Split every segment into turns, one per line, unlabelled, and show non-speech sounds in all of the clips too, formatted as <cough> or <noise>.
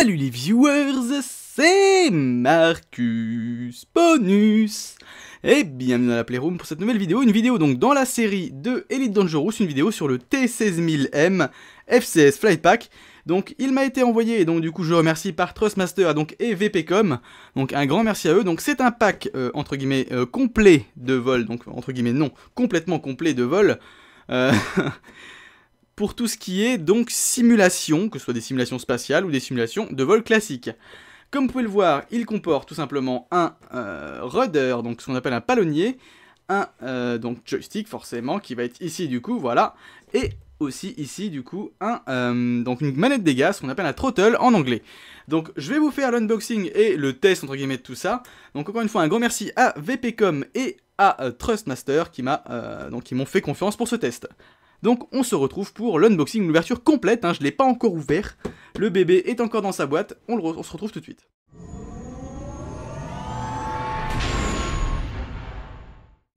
Salut les viewers, c'est Marcus Bonus et bienvenue dans la Playroom pour cette nouvelle vidéo, une vidéo donc dans la série de Elite Dangerous, une vidéo sur le T16000M FCS Flight Pack. Donc il m'a été envoyé et donc du coup je remercie par Trustmaster donc, et VPcom, donc un grand merci à eux. Donc c'est un pack euh, entre guillemets euh, complet de vol, donc entre guillemets non, complètement complet de vol. Euh, <laughs> pour tout ce qui est donc simulation, que ce soit des simulations spatiales ou des simulations de vol classique. Comme vous pouvez le voir, il comporte tout simplement un euh, rudder, donc ce qu'on appelle un palonnier, un euh, donc joystick forcément qui va être ici du coup, voilà, et aussi ici du coup un, euh, donc une manette des gaz qu'on appelle un throttle en anglais. Donc je vais vous faire l'unboxing et le test entre guillemets de tout ça. Donc encore une fois un grand merci à VPcom et à Trustmaster qui m'a qui m'ont fait confiance pour ce test. Donc on se retrouve pour l'unboxing, l'ouverture complète, hein, je ne l'ai pas encore ouvert. Le bébé est encore dans sa boîte, on, le se retrouve tout de suite.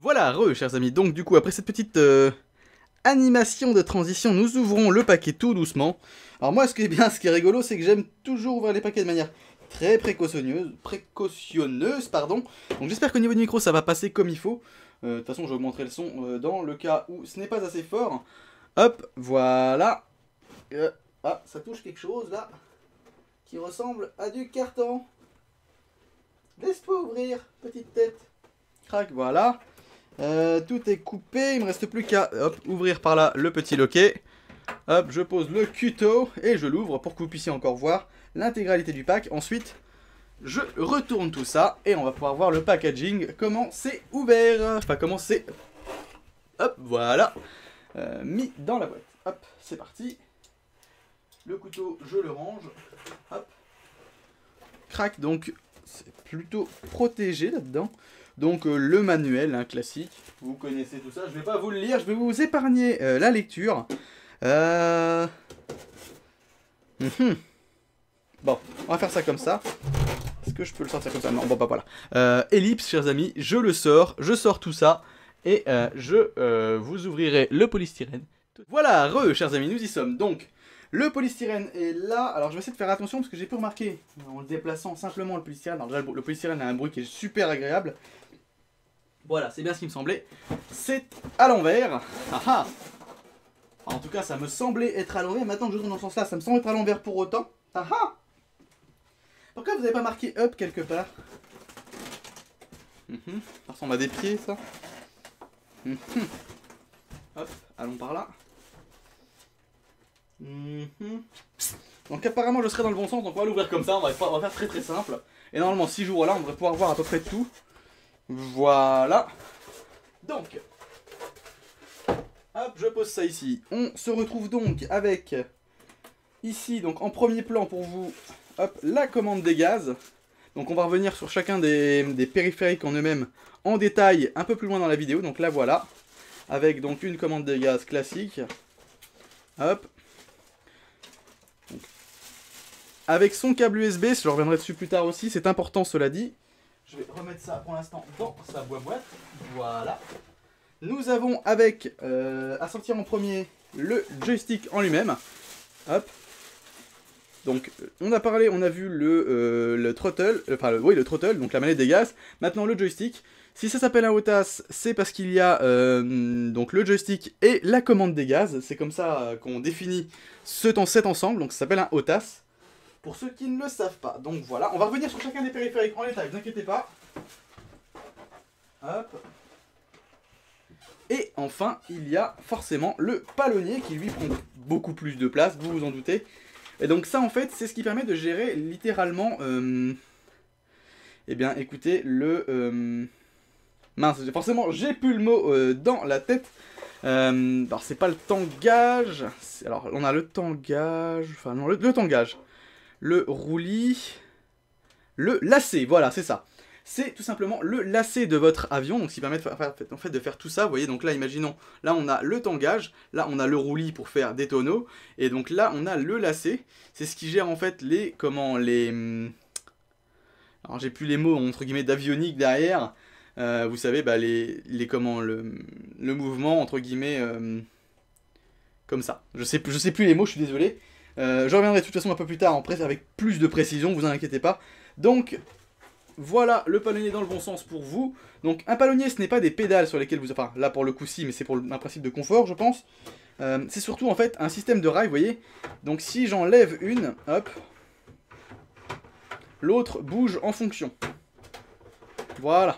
Voilà, re, chers amis, donc du coup, après cette petite euh, animation de transition, nous ouvrons le paquet tout doucement. Alors moi, ce qui est bien, ce qui est rigolo, c'est que j'aime toujours ouvrir les paquets de manière très précautionneuse, précautionneuse pardon. Donc j'espère qu'au niveau du micro, ça va passer comme il faut. Euh, de toute façon, montrer le son euh, dans le cas où ce n'est pas assez fort. Hop, voilà. Euh, ah, ça touche quelque chose là qui ressemble à du carton. Laisse-toi ouvrir, petite tête. Crac, voilà. tout est coupé, il me reste plus qu'à ouvrir par là le petit loquet. Hop, je pose le couteau et je l'ouvre pour que vous puissiez encore voir l'intégralité du pack. Ensuite, je retourne tout ça et on va pouvoir voir le packaging, comment c'est ouvert, enfin comment c'est, hop, voilà, euh, mis dans la boîte. Hop, c'est parti. Le couteau, je le range. Hop. Crac, donc c'est plutôt protégé là-dedans. Donc euh, le manuel hein, classique, vous connaissez tout ça, je vais pas vous le lire, je vais vous épargner euh, la lecture. Mhm. Bon, on va faire ça comme ça. Est-ce que je peux le sortir comme ça Non, bon, bah voilà. Euh, ellipse, chers amis, je le sors, je sors tout ça, et euh, je euh, vous ouvrirai le polystyrène. Voilà, re, chers amis, nous y sommes. Donc, le polystyrène est là. Alors, je vais essayer de faire attention, parce que j'ai pu remarquer, en le déplaçant simplement, le polystyrène... Alors, le, polystyrène a un bruit qui est super agréable. Voilà, c'est bien ce qui me semblait. C'est à l'envers. Ah, ah. En tout cas, ça me semblait être à l'envers. Maintenant que je tourne dans ce sens-là, ça me semble être à l'envers pour autant. Ah, ah. Pourquoi vous n'avez pas marqué up quelque part Par contre, on a des pieds, ça. Mhm. Hop, allons par là. Mhm. Donc apparemment je serai dans le bon sens, donc on va l'ouvrir comme ça, on va, faire très très simple. Et normalement si j'ouvre là, on devrait pouvoir voir à peu près tout. Voilà. Donc, hop, je pose ça ici. On se retrouve donc avec, ici, donc en premier plan pour vous, Hop, la commande des gaz. Donc on va revenir sur chacun des, périphériques en eux-mêmes en détail un peu plus loin dans la vidéo. Donc là voilà, avec donc une commande des gaz classique. Hop. Avec son câble USB, je reviendrai dessus plus tard aussi, c'est important cela dit. Je vais remettre ça pour l'instant dans sa boîte. Voilà. Nous avons avec, euh, à sortir en premier, le joystick en lui-même. Hop, donc, on a parlé, on a vu le, trottle, euh, le throttle, euh, enfin, oui, le throttle, donc la manette des gaz. Maintenant, le joystick. Si ça s'appelle un OTAS, c'est parce qu'il y a euh, donc le joystick et la commande des gaz. C'est comme ça qu'on définit ce, cet ensemble, donc ça s'appelle un OTAS. Pour ceux qui ne le savent pas. Donc voilà, on va revenir sur chacun des périphériques en détail, ne vous inquiétez pas. Hop. Et enfin, il y a forcément le palonnier qui lui prend beaucoup plus de place, vous vous en doutez. Et donc ça en fait c'est ce qui permet de gérer littéralement... Euh, eh bien écoutez le... Euh, mince, forcément j'ai plus le mot euh, dans la tête. alors c'est pas le tangage. Alors on a le tangage... Enfin non, le, le tangage. Le roulis. Le lacet, voilà c'est ça c'est tout simplement le lacet de votre avion, donc ce qui permet de faire, en fait, de faire tout ça, vous voyez, donc là imaginons, là on a le tangage, là on a le roulis pour faire des tonneaux, et donc là on a le lacet, c'est ce qui gère en fait les, comment, les... Hmm, alors j'ai plus les mots entre guillemets d'avionique derrière, euh, vous savez, bah, les, les comment, le, mouvement entre guillemets euh, comme ça. Je sais, je sais plus les mots, je suis désolé. Euh, je reviendrai de toute façon un peu plus tard en presse avec plus de précision, vous inquiétez pas. Donc voilà, le palonnier dans le bon sens pour vous. Donc un palonnier, ce n'est pas des pédales sur lesquelles vous... Enfin, là pour le coup si, mais c'est pour un principe de confort, je pense. Euh, c'est surtout en fait un système de rail, vous voyez. Donc si j'enlève une, hop, l'autre bouge en fonction. Voilà.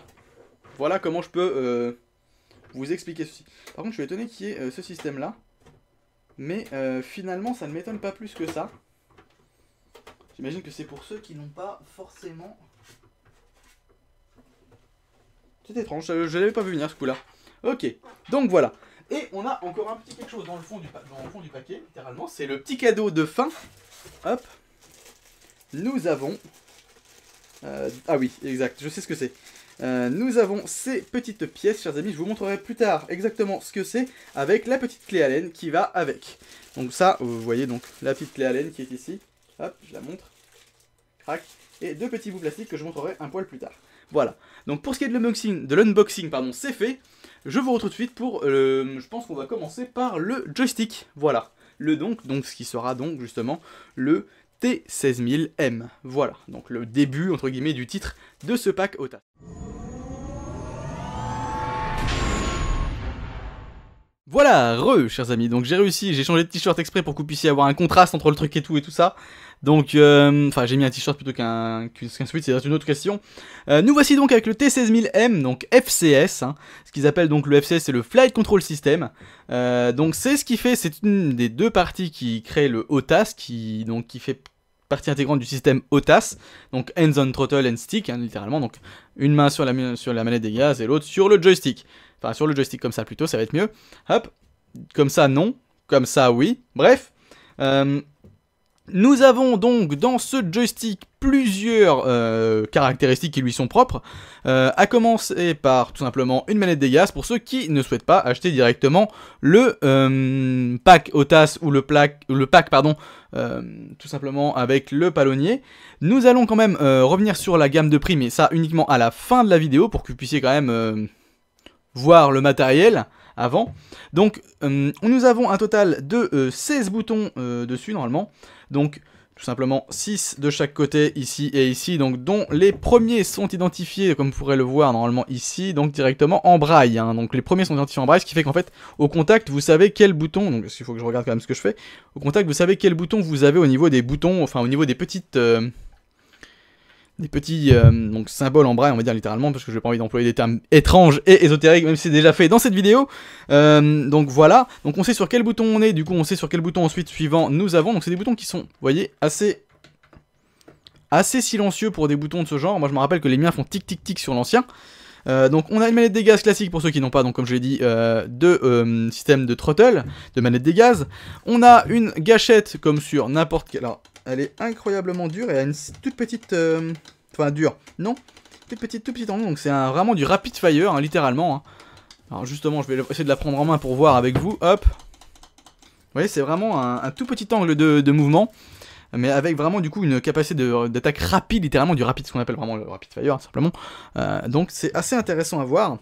Voilà comment je peux euh, vous expliquer ceci. Par contre, je suis étonné qu'il y ait euh, ce système-là. Mais finalement, ça ne m'étonne pas plus que ça. J'imagine que c'est pour ceux qui n'ont pas forcément c'est étrange, je, ne l'avais pas vu venir ce coup-là. Ok, donc voilà. Et on a encore un petit quelque chose dans le fond du, paquet, littéralement. C'est le petit cadeau de fin. Hop. Nous avons... Euh, ah oui, exact, je sais ce que c'est. Euh, nous avons ces petites pièces, chers amis. Je vous montrerai plus tard exactement ce que c'est avec la petite clé Allen qui va avec. Donc ça, vous voyez donc la petite clé Allen qui est ici. Hop, je la montre. Crac. Et deux petits bouts plastiques que je montrerai un poil plus tard. Voilà. Donc pour ce qui est de l'unboxing, de l'unboxing, pardon, c'est fait. Je vous retrouve tout de suite pour, euh, je pense qu'on va commencer par le joystick. Voilà. Le donc, donc ce qui sera donc justement le T16000M. Voilà. Donc le début, entre guillemets, du titre de ce pack OTA. Voilà, re, chers amis. Donc j'ai réussi, j'ai changé de t-shirt exprès pour que vous puissiez avoir un contraste entre le truc et tout et tout ça. Donc, euh, enfin, j'ai mis un t-shirt plutôt qu'un qu sweat, c'est une autre question. Euh, nous voici donc avec le T16000M, donc FCS, hein. ce qu'ils appellent donc le FCS, c'est le Flight Control System. Euh, donc, c'est ce qui fait, c'est une des deux parties qui crée le OTAS, qui, donc, qui fait partie intégrante du système OTAS, donc Hands on Throttle and Stick, hein, littéralement, donc une main sur la, sur la manette des gaz et l'autre sur le joystick. Enfin, sur le joystick comme ça plutôt, ça va être mieux. Hop, comme ça non, comme ça oui. Bref, euh, nous avons donc dans ce joystick plusieurs euh, caractéristiques qui lui sont propres, A euh, à commencer par tout simplement une manette des gaz pour ceux qui ne souhaitent pas acheter directement le pack OTAS ou le, le pack pardon, tout simplement avec le palonnier. Nous allons quand même revenir sur la gamme de prix, mais ça uniquement à la fin de la vidéo pour que vous puissiez quand même voir le matériel avant. Donc euh, nous avons un total de 16 euh, boutons euh, dessus normalement. Donc tout simplement 6 de chaque côté ici et ici, donc dont les premiers sont identifiés, comme vous pourrez le voir normalement ici, donc directement en braille. Hein. Donc les premiers sont identifiés en braille, ce qui fait qu'en fait, au contact, vous savez quel bouton, donc il faut que je regarde quand même ce que je fais, au contact, vous savez quel bouton vous avez au niveau des boutons, enfin au niveau des petites des petits euh, donc, symboles en braille, on va dire littéralement, parce que je n'ai pas envie d'employer des termes étranges et ésotériques, même si c'est déjà fait dans cette vidéo. Euh, donc voilà, donc on sait sur quel bouton on est, du coup on sait sur quel bouton ensuite suivant nous avons. Donc c'est des boutons qui sont, vous voyez, assez assez silencieux pour des boutons de ce genre. Moi je me rappelle que les miens font tic tic tic sur l'ancien. Euh, donc on a une manette des gaz classique pour ceux qui n'ont pas, donc comme je l'ai dit, de système de throttle, de manette des gaz. On a une gâchette comme sur n'importe quelle... Elle est incroyablement dure et a une toute petite... Euh, enfin, dure. Non Toute petite, toute petite en Donc c'est vraiment du rapid fire, hein, littéralement. Hein. Alors justement, je vais essayer de la prendre en main pour voir avec vous. Hop Vous voyez, c'est vraiment un, tout petit angle de, mouvement. Mais avec vraiment du coup une capacité d'attaque rapide, littéralement du rapide, ce qu'on appelle vraiment le rapid fire, simplement. Euh, donc c'est assez intéressant à voir.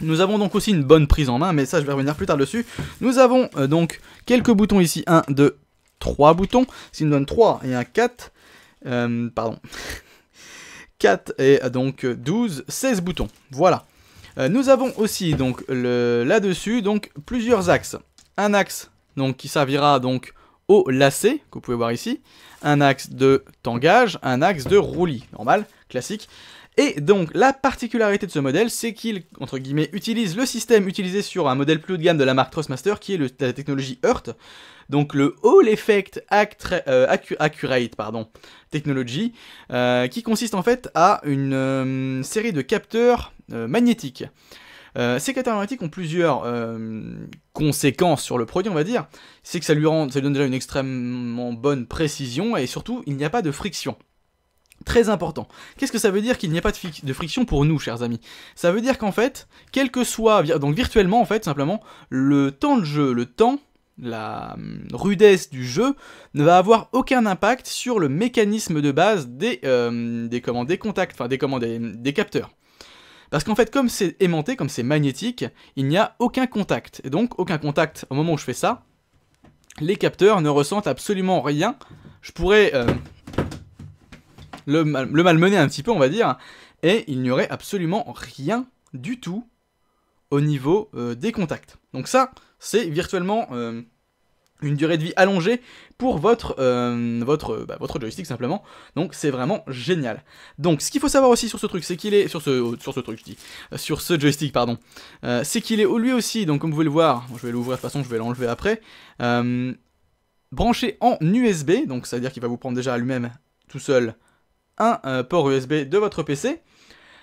Nous avons donc aussi une bonne prise en main, mais ça je vais revenir plus tard dessus. Nous avons euh, donc quelques boutons ici, 1, 2, 3 boutons. S'il nous donne 3 et un 4, euh, pardon, 4 <laughs> et euh, donc 12, 16 boutons. Voilà. Euh, nous avons aussi donc là-dessus donc plusieurs axes. Un axe donc qui servira donc au lacet que vous pouvez voir ici, un axe de tangage, un axe de roulis, normal, classique. Et donc la particularité de ce modèle, c'est qu'il, entre guillemets, utilise le système utilisé sur un modèle plus haut de gamme de la marque Trustmaster, qui est la technologie Hurt, donc le All Effect euh, Accurate Technology, euh, qui consiste en fait à une euh, série de capteurs magnétiques. ces capteurs magnétiques ont plusieurs conséquences sur le produit, on va dire. C'est que ça lui, rend, ça lui donne déjà une extrêmement bonne précision et surtout, il n'y a pas de friction. Très important. Qu'est-ce que ça veut dire qu'il n'y a pas de, friction pour nous, chers amis Ça veut dire qu'en fait, quel que soit, donc virtuellement en fait, simplement, le temps de jeu, le temps, la hum, rudesse du jeu ne va avoir aucun impact sur le mécanisme de base des, hum, des, des contacts, enfin des, des, capteurs. Parce qu'en fait, comme c'est aimanté, comme c'est magnétique, il n'y a aucun contact. Et donc, aucun contact au moment où je fais ça, les capteurs ne ressentent absolument rien. Je pourrais... Hum, le, malmené malmener un petit peu, on va dire, et il n'y aurait absolument rien du tout au niveau euh, des contacts. Donc ça, c'est virtuellement euh, une durée de vie allongée pour votre, euh, votre, bah, votre joystick simplement. Donc c'est vraiment génial. Donc ce qu'il faut savoir aussi sur ce truc, c'est qu'il est sur ce sur ce truc, je dis sur ce joystick, pardon, c'est qu'il est lui aussi. Donc comme vous pouvez le voir, je vais l'ouvrir de toute façon, je vais l'enlever après. branché en USB, donc ça veut dire qu'il va vous prendre déjà lui-même tout seul un euh, port USB de votre PC.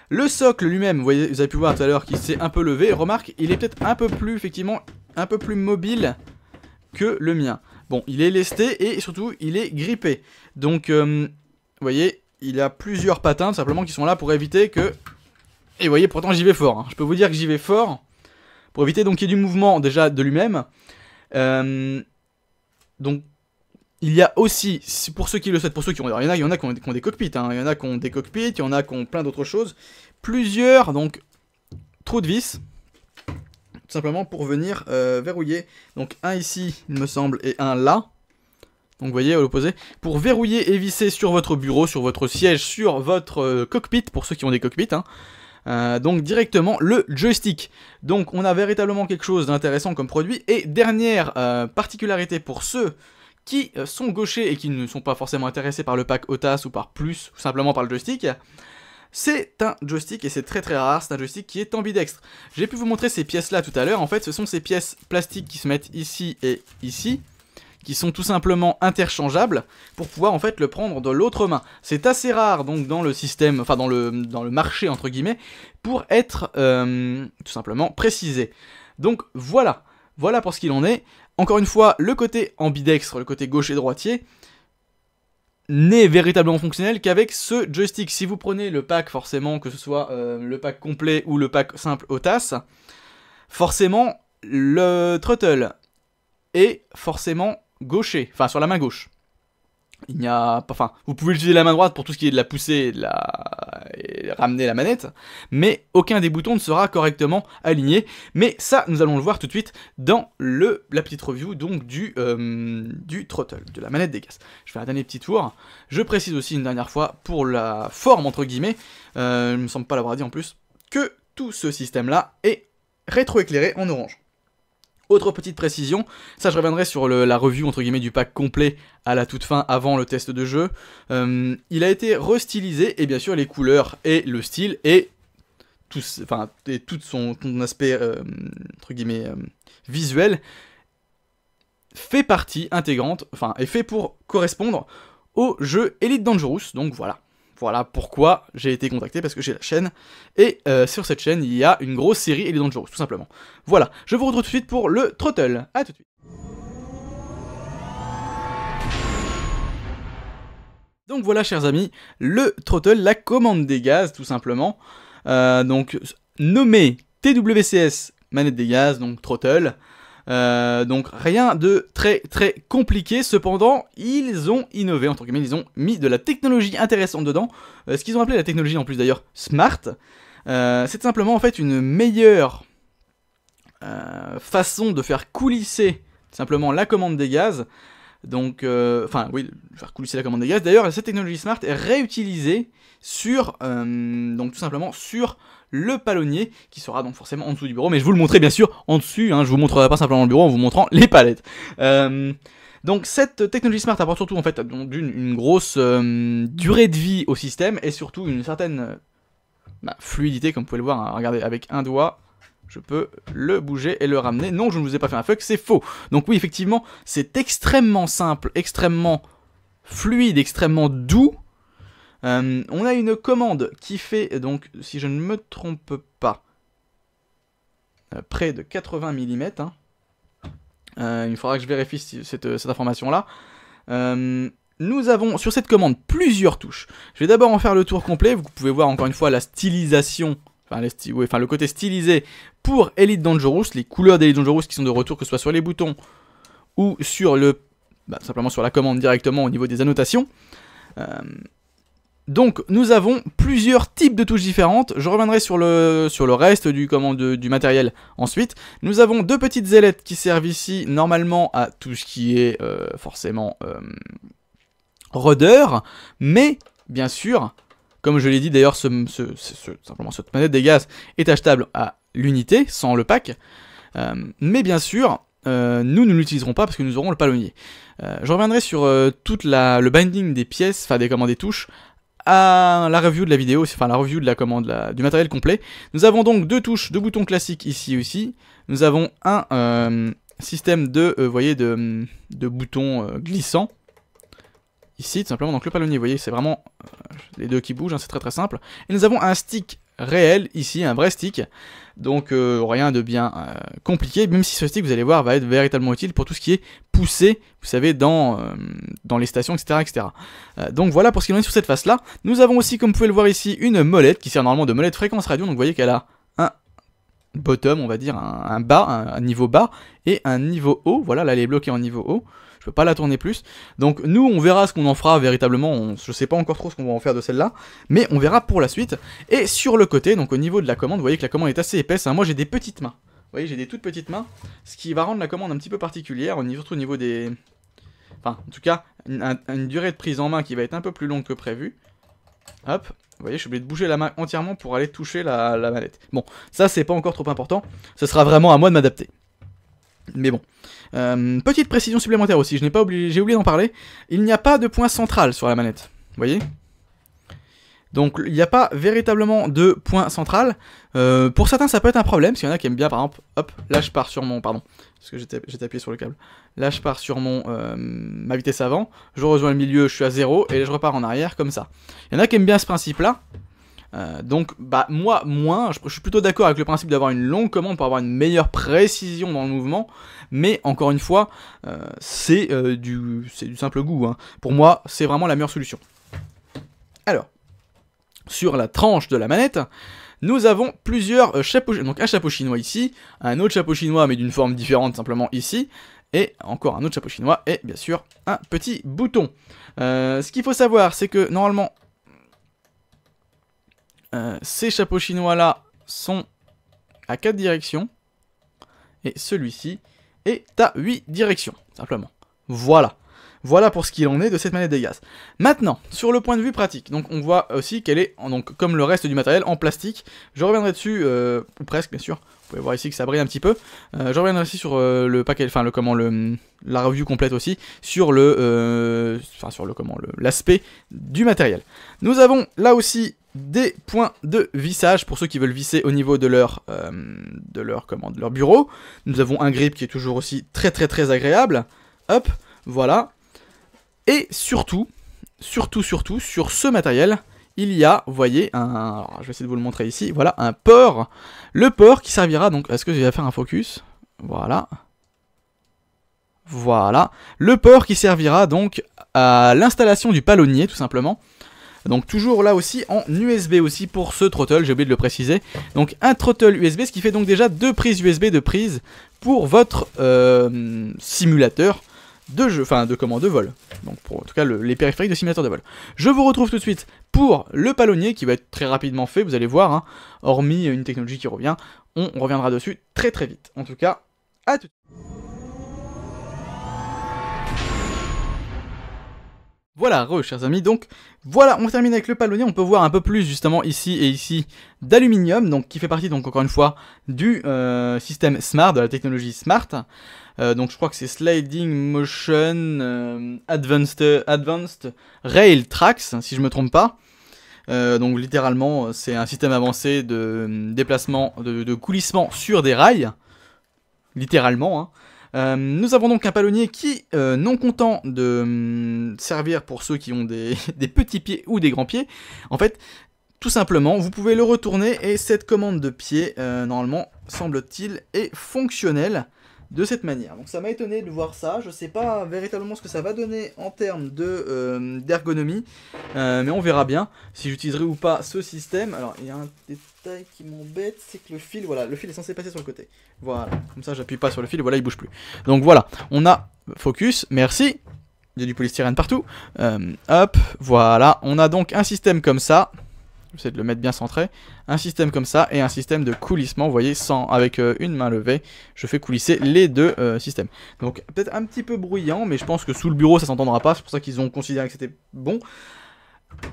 Le socle lui-même, vous, vous avez pu voir tout à l'heure qu'il s'est un peu levé. Remarque, il est peut-être un peu plus, effectivement, un peu plus mobile que le mien. Bon, il est lesté et surtout, il est grippé. Donc, euh, vous voyez, il a plusieurs patins, simplement, qui sont là pour éviter que... Et vous voyez, pourtant, j'y vais fort. Hein. Je peux vous dire que j'y vais fort pour éviter donc qu'il y ait du mouvement déjà de lui-même. Euh, donc il y a aussi, pour ceux qui le souhaitent, pour ceux qui ont, il il y en a qui ont, des cockpits, hein. il y en a qui ont des cockpits, il y en a qui ont plein d'autres choses, plusieurs donc trous de vis, tout simplement pour venir euh, verrouiller. Donc un ici, il me semble, et un là. Donc vous voyez, à l'opposé, pour verrouiller et visser sur votre bureau, sur votre siège, sur votre euh, cockpit, pour ceux qui ont des cockpits, hein. euh, donc directement le joystick. Donc on a véritablement quelque chose d'intéressant comme produit. Et dernière particularité pour ceux qui euh, sont gauchers et qui ne sont pas forcément intéressés par le pack OTAS ou par plus, ou simplement par le joystick, c'est un joystick, et c'est très très rare, c'est un joystick qui est ambidextre. J'ai pu vous montrer ces pièces-là tout à l'heure, en fait ce sont ces pièces plastiques qui se mettent ici et ici, qui sont tout simplement interchangeables pour pouvoir en fait le prendre de l'autre main. C'est assez rare donc dans le système, enfin dans le, dans le marché entre guillemets, pour être euh, tout simplement précisé. Donc voilà, voilà pour ce qu'il en est. Encore une fois, le côté ambidextre, le côté gauche et droitier, n'est véritablement fonctionnel qu'avec ce joystick. Si vous prenez le pack, forcément, que ce soit euh, le pack complet ou le pack simple au forcément, le throttle est forcément gaucher, enfin sur la main gauche il n'y a pas, enfin, vous pouvez utiliser la main droite pour tout ce qui est de la poussée et de la ramener la manette, mais aucun des boutons ne sera correctement aligné. Mais ça, nous allons le voir tout de suite dans le la petite review donc du euh, du throttle, de la manette des gaz. Je fais un dernier petit tour. Je précise aussi une dernière fois pour la forme entre guillemets, euh, il me semble pas l'avoir dit en plus, que tout ce système là est rétroéclairé en orange. Autre petite précision, ça je reviendrai sur la revue entre guillemets du pack complet à la toute fin avant le test de jeu. Euh, il a été restylisé et bien sûr les couleurs et le style et tout, enfin, et tout son, aspect euh, entre guillemets euh, visuel fait partie intégrante, enfin est fait pour correspondre au jeu Elite Dangerous. Donc voilà. Voilà pourquoi j'ai été contacté, parce que j'ai la chaîne. Et euh, sur cette chaîne, il y a une grosse série et les Dangerous, tout simplement. Voilà, je vous retrouve tout de suite pour le Trottle. À tout de suite. Donc voilà, chers amis, le Trottle, la commande des gaz, tout simplement. Euh, donc, nommé TWCS manette des gaz, donc Trottle. Euh, donc rien de très très compliqué. Cependant, ils ont innové, en que mine, ils ont mis de la technologie intéressante dedans. Euh, ce qu'ils ont appelé la technologie en plus d'ailleurs smart. Euh, c'est simplement en fait une meilleure façon de faire coulisser simplement la commande des gaz donc, euh, enfin, oui, faire coulisser la commande des gaz. D'ailleurs, cette technologie smart est réutilisée sur, euh, donc tout simplement sur le palonnier qui sera donc forcément en dessous du bureau. Mais je vous le montrerai bien sûr en dessus. Hein, je vous montrerai pas simplement le bureau en vous montrant les palettes. Euh, donc cette technologie smart apporte surtout en fait une grosse durée de vie au système et surtout une certaine bah, fluidité comme vous pouvez le voir. Hein. regardez avec un doigt je peux le bouger et le ramener. Non, je ne vous ai pas fait un fuck, c'est faux. Donc oui, effectivement, c'est extrêmement simple, extrêmement fluide, extrêmement doux. Euh, on a une commande qui fait, donc, si je ne me trompe pas, euh, près de 80 mm. Hein. Euh, il faudra que je vérifie cette, cette information-là. nous avons sur cette commande plusieurs touches. Je vais d'abord en faire le tour complet. Vous pouvez voir encore une fois la stylisation enfin, le côté stylisé pour Elite Dangerous, les couleurs d'Elite Dangerous qui sont de retour, que ce soit sur les boutons ou sur le, bah, simplement sur la commande directement au niveau des annotations. Euh, donc nous avons plusieurs types de touches différentes, je reviendrai sur le, sur le reste du, commande du matériel ensuite. Nous avons deux petites ailettes qui servent ici normalement à tout ce qui est euh, forcément euh, mais bien sûr comme je l'ai dit d'ailleurs, simplement cette manette des gaz est achetable à l'unité, sans le pack. Euh, mais bien sûr, euh, nous ne l'utiliserons pas parce que nous aurons le palonnier. Euh, je reviendrai sur toute le binding des pièces, enfin des commandes des touches, à la review de la vidéo, enfin la review de la commande du matériel complet. Nous avons donc deux touches, deux boutons classiques ici aussi. Nous avons un système de, voyez, de boutons glissants ici, simplement. Donc le palonnier, vous voyez, c'est vraiment euh, les deux qui bougent, hein, c'est très très simple. Et nous avons un stick réel ici, un vrai stick. Donc euh, rien de bien euh, compliqué, même si ce stick, vous allez voir, va être véritablement utile pour tout ce qui est poussé, vous savez, dans, dans les stations, etc. etc. donc voilà pour ce qui en est sur cette face-là. Nous avons aussi, comme vous pouvez le voir ici, une molette qui sert normalement de molette fréquence radio. Donc vous voyez qu'elle a un bottom, on va dire, un, bas, un, niveau bas, et un niveau haut. Voilà, là elle est bloquée en niveau haut je peux pas la tourner plus. Donc nous, on verra ce qu'on en fera véritablement, je je sais pas encore trop ce qu'on va en faire de celle-là, mais on verra pour la suite. Et sur le côté, donc au niveau de la commande, vous voyez que la commande est assez épaisse, hein. moi j'ai des petites mains. Vous voyez, j'ai des toutes petites mains, ce qui va rendre la commande un petit peu particulière, au niveau des... Enfin, en tout cas, une, durée de prise en main qui va être un peu plus longue que prévu. Hop, vous voyez, je suis obligé de bouger la main entièrement pour aller toucher la, la manette. Bon, ça c'est pas encore trop important, ce sera vraiment à moi de m'adapter. Mais bon. Euh, petite précision supplémentaire aussi, je n'ai pas oublié, j'ai oublié d'en parler. Il n'y a pas de point central sur la manette. Vous voyez donc il n'y a pas véritablement de point central. Euh, pour certains ça peut être un problème, qu'il y en a qui aiment bien par exemple, hop, là je pars sur mon, pardon, parce que j'étais appuyé sur le câble, là je pars sur mon, euh, ma vitesse avant, je rejoins le milieu, je suis à 0, et je repars en arrière comme ça. Il y en a qui aiment bien ce principe là, euh, donc, bah, moi, moins, je, suis plutôt d'accord avec le principe d'avoir une longue commande pour avoir une meilleure précision dans le mouvement, mais encore une fois, euh, c'est euh, du, du, simple goût. Hein. Pour moi, c'est vraiment la meilleure solution. Alors, sur la tranche de la manette, nous avons plusieurs chapeaux, donc un chapeau chinois ici, un autre chapeau chinois mais d'une forme différente simplement ici, et encore un autre chapeau chinois, et bien sûr un petit bouton. ce qu'il faut savoir, c'est que normalement, euh, ces chapeaux chinois-là sont à 4 directions. Et celui-ci est à 8 directions, simplement. Voilà. Voilà pour ce qu'il en est de cette manette des gaz. Maintenant, sur le point de vue pratique, donc on voit aussi qu'elle est, donc comme le reste du matériel, en plastique. Je reviendrai dessus, euh, ou presque bien sûr. Vous pouvez voir ici que ça brille un petit peu. Euh, je reviendrai aussi sur le paquet, enfin le comment le la review complète aussi sur le, enfin sur le comment l'aspect du matériel. Nous avons là aussi des points de vissage pour ceux qui veulent visser au niveau de leur, euh, de leur, leur bureau. Nous avons un grip qui est toujours aussi très très très agréable. Hop, voilà. Et surtout, surtout, surtout, sur ce matériel, il y a, vous voyez, un... je vais essayer de vous le montrer ici, voilà, un port. Le port qui servira donc... Est-ce que je vais faire un focus Voilà. Voilà. Le port qui servira donc à l'installation du palonnier, tout simplement. Donc toujours là aussi en USB aussi pour ce trottle, j'ai oublié de le préciser. Donc un trottle USB, ce qui fait donc déjà deux prises USB de prise pour votre euh, simulateur de jeu, enfin de commande de vol. Donc pour en tout cas les périphériques de simulateur de vol. Je vous retrouve tout de suite pour le palonnier qui va être très rapidement fait, vous allez voir, hein. hormis une technologie qui revient, on reviendra dessus très très vite. En tout cas, à tout de suite. Voilà, re, chers amis, donc voilà, on termine avec le palonnier, on peut voir un peu plus justement ici et ici d'aluminium, donc qui fait partie donc encore une fois du euh, système SMART, de la technologie SMART. Euh, donc je crois que c'est Sliding Motion euh, Advanced, Advanced Rail Tracks, si je ne me trompe pas. donc littéralement, c'est un système avancé de déplacement, de, de coulissement sur des rails, littéralement, hein. Euh, nous avons donc un palonnier qui, euh, non content de euh, servir pour ceux qui ont <laughs> des, petits pieds ou des grands pieds, en fait, tout simplement, vous pouvez le retourner et cette commande de pied, normalement, semble-t-il, est fonctionnelle de cette manière. Donc ça m'a étonné de voir ça, je ne sais pas véritablement ce que ça va donner en termes d'ergonomie, d'ergonomie, mais on verra bien si j'utiliserai ou pas ce système. Alors, il y a un qui m'embête, c'est que le fil, voilà, le fil est censé passer sur le côté. Voilà, comme ça j'appuie pas sur le fil, voilà, il bouge plus. Donc voilà, on a focus, merci. Il y a du polystyrène partout. Euh, hop, voilà, on a donc un système comme ça. J'essaie de le mettre bien centré. Un système comme ça et un système de coulissement. Vous voyez, sans, avec euh, une main levée, je fais coulisser les deux euh, systèmes. Donc peut-être un petit peu bruyant, mais je pense que sous le bureau, ça s'entendra pas. C'est pour ça qu'ils ont considéré que c'était bon.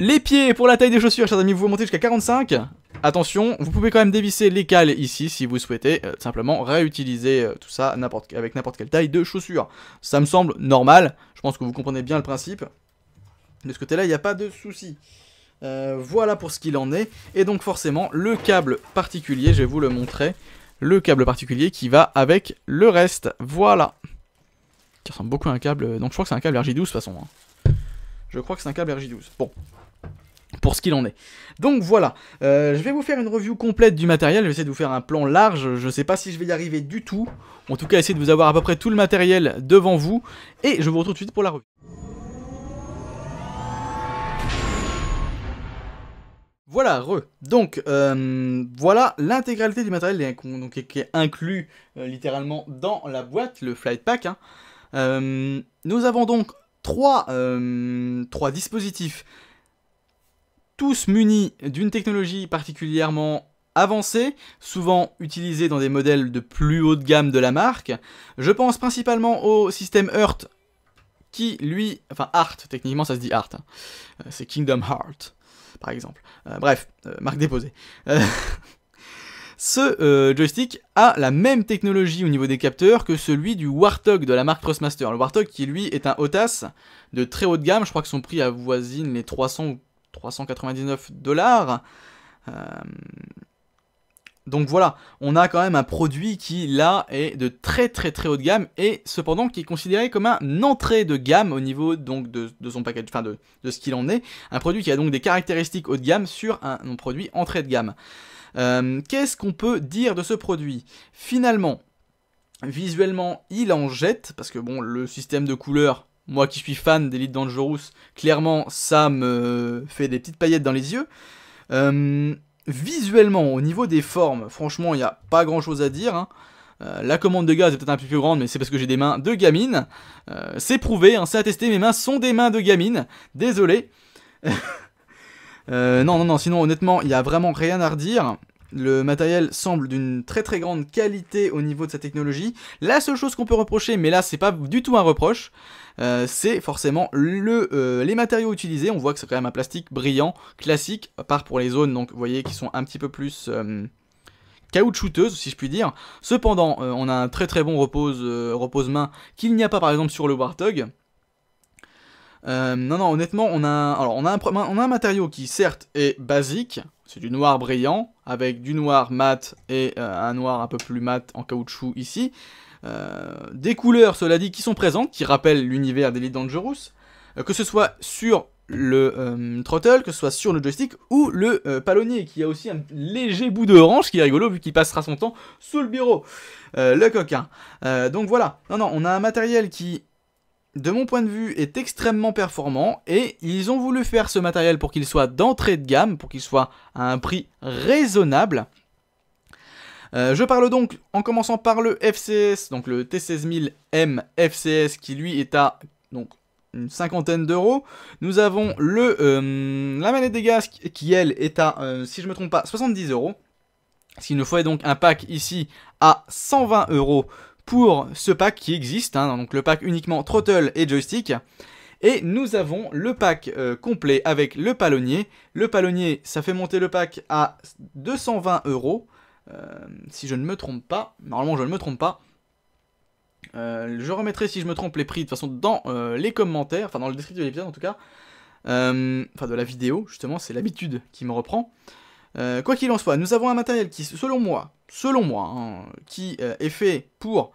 Les pieds pour la taille des chaussures, chers amis, vous montez jusqu'à 45. Attention, vous pouvez quand même dévisser les cales ici si vous souhaitez euh, simplement réutiliser euh, tout ça avec n'importe quelle taille de chaussure. Ça me semble normal, je pense que vous comprenez bien le principe. De ce côté-là, il n'y a pas de souci. Euh, voilà pour ce qu'il en est. Et donc forcément, le câble particulier, je vais vous le montrer, le câble particulier qui va avec le reste. Voilà. Qui ressemble beaucoup à un câble, donc je crois que c'est un câble RJ12 de toute façon. Hein. Je crois que c'est un câble RJ12. Bon, pour ce qu'il en est. Donc voilà, euh, je vais vous faire une review complète du matériel, je vais essayer de vous faire un plan large, je ne sais pas si je vais y arriver du tout, en tout cas essayer de vous avoir à peu près tout le matériel devant vous, et je vous retrouve tout de suite pour la revue. Voilà, re. Donc, euh, voilà l'intégralité du matériel qui est inclus euh, littéralement dans la boîte, le flight pack. Hein. nous avons donc euh, trois, dispositifs, tous munis d'une technologie particulièrement avancée, souvent utilisée dans des modèles de plus haut de gamme de la marque. Je pense principalement au système Heart, qui lui, enfin Heart, techniquement ça se dit Art, hein. euh, c'est Kingdom Heart, par exemple. Euh, bref, marque déposée. <laughs> Ce euh, joystick a la même technologie au niveau des capteurs que celui du Warthog de la marque Thrustmaster. Le Warthog qui lui est un OTAS de très haute gamme, je crois que son prix avoisine les 300 ou 399 dollars. Euh, donc voilà, on a quand même un produit qui là est de très très très haut de gamme et cependant qui est considéré comme un entrée de gamme au niveau donc de, son package, enfin de, ce qu'il en est. Un produit qui a donc des caractéristiques haut de gamme sur un produit entrée de gamme. Euh, qu'est-ce qu'on peut dire de ce produit Finalement, visuellement, il en jette, parce que bon, le système de couleurs, moi qui suis fan d'Elite Dangerous, clairement, ça me fait des petites paillettes dans les yeux. Euh, visuellement, au niveau des formes, franchement, il n'y a pas grand-chose à dire. Hein. Euh, la commande de gaz est peut-être un peu plus grande, mais c'est parce que j'ai des mains de gamine. c'est prouvé, hein, c'est attesté, mes mains sont des mains de gamine. Désolé. <laughs> Euh, non, non, non, sinon honnêtement, il n'y a vraiment rien à redire. Le matériel semble d'une très très grande qualité au niveau de sa technologie. La seule chose qu'on peut reprocher, mais là c'est pas du tout un reproche, euh, c'est forcément le, euh, les matériaux utilisés. On voit que c'est quand même un plastique brillant, classique, à part pour les zones, donc vous voyez, qui sont un petit peu plus caoutchouteuses, si je puis dire. Cependant, on a un très très bon repose-main qu'il n'y a pas par exemple sur le Warthog. Euh, non, non, honnêtement, on a, alors, on, a un, on a un matériau qui, certes, est basique. C'est du noir brillant, avec du noir mat et euh, un noir un peu plus mat en caoutchouc ici. Euh, des couleurs, cela dit, qui sont présentes, qui rappellent l'univers d'Elite Dangerous. que ce soit sur le throttle, que ce soit sur le joystick ou le palonnier, qui a aussi un léger bout d'orange qui est rigolo vu qu'il passera son temps sous le bureau. le coquin. donc voilà. Non, non, on a un matériel qui de mon point de vue, est extrêmement performant et ils ont voulu faire ce matériel pour qu'il soit d'entrée de gamme, pour qu'il soit à un prix raisonnable. Euh, je parle donc en commençant par le FCS, donc le T16000M FCS qui lui est à donc, une cinquantaine d'euros. Nous avons le, euh, la manette des gaz qui elle est à, euh, si je me trompe pas, 70 euros. Ce qui nous faut donc un pack ici à 120 euros pour ce pack qui existe, hein, donc le pack uniquement throttle et joystick. Et nous avons le pack euh, complet avec le palonnier. Le palonnier, ça fait monter le pack à 220 euros. Euh, si je ne me trompe pas, normalement je ne me trompe pas. Euh, je remettrai si je me trompe les prix de toute façon dans les commentaires, enfin dans le descriptif de l'épisode en tout cas, enfin de la vidéo justement, c'est l'habitude qui me reprend. Euh, quoi qu'il en soit, nous avons un matériel qui, selon moi, selon moi, hein, qui euh, est fait pour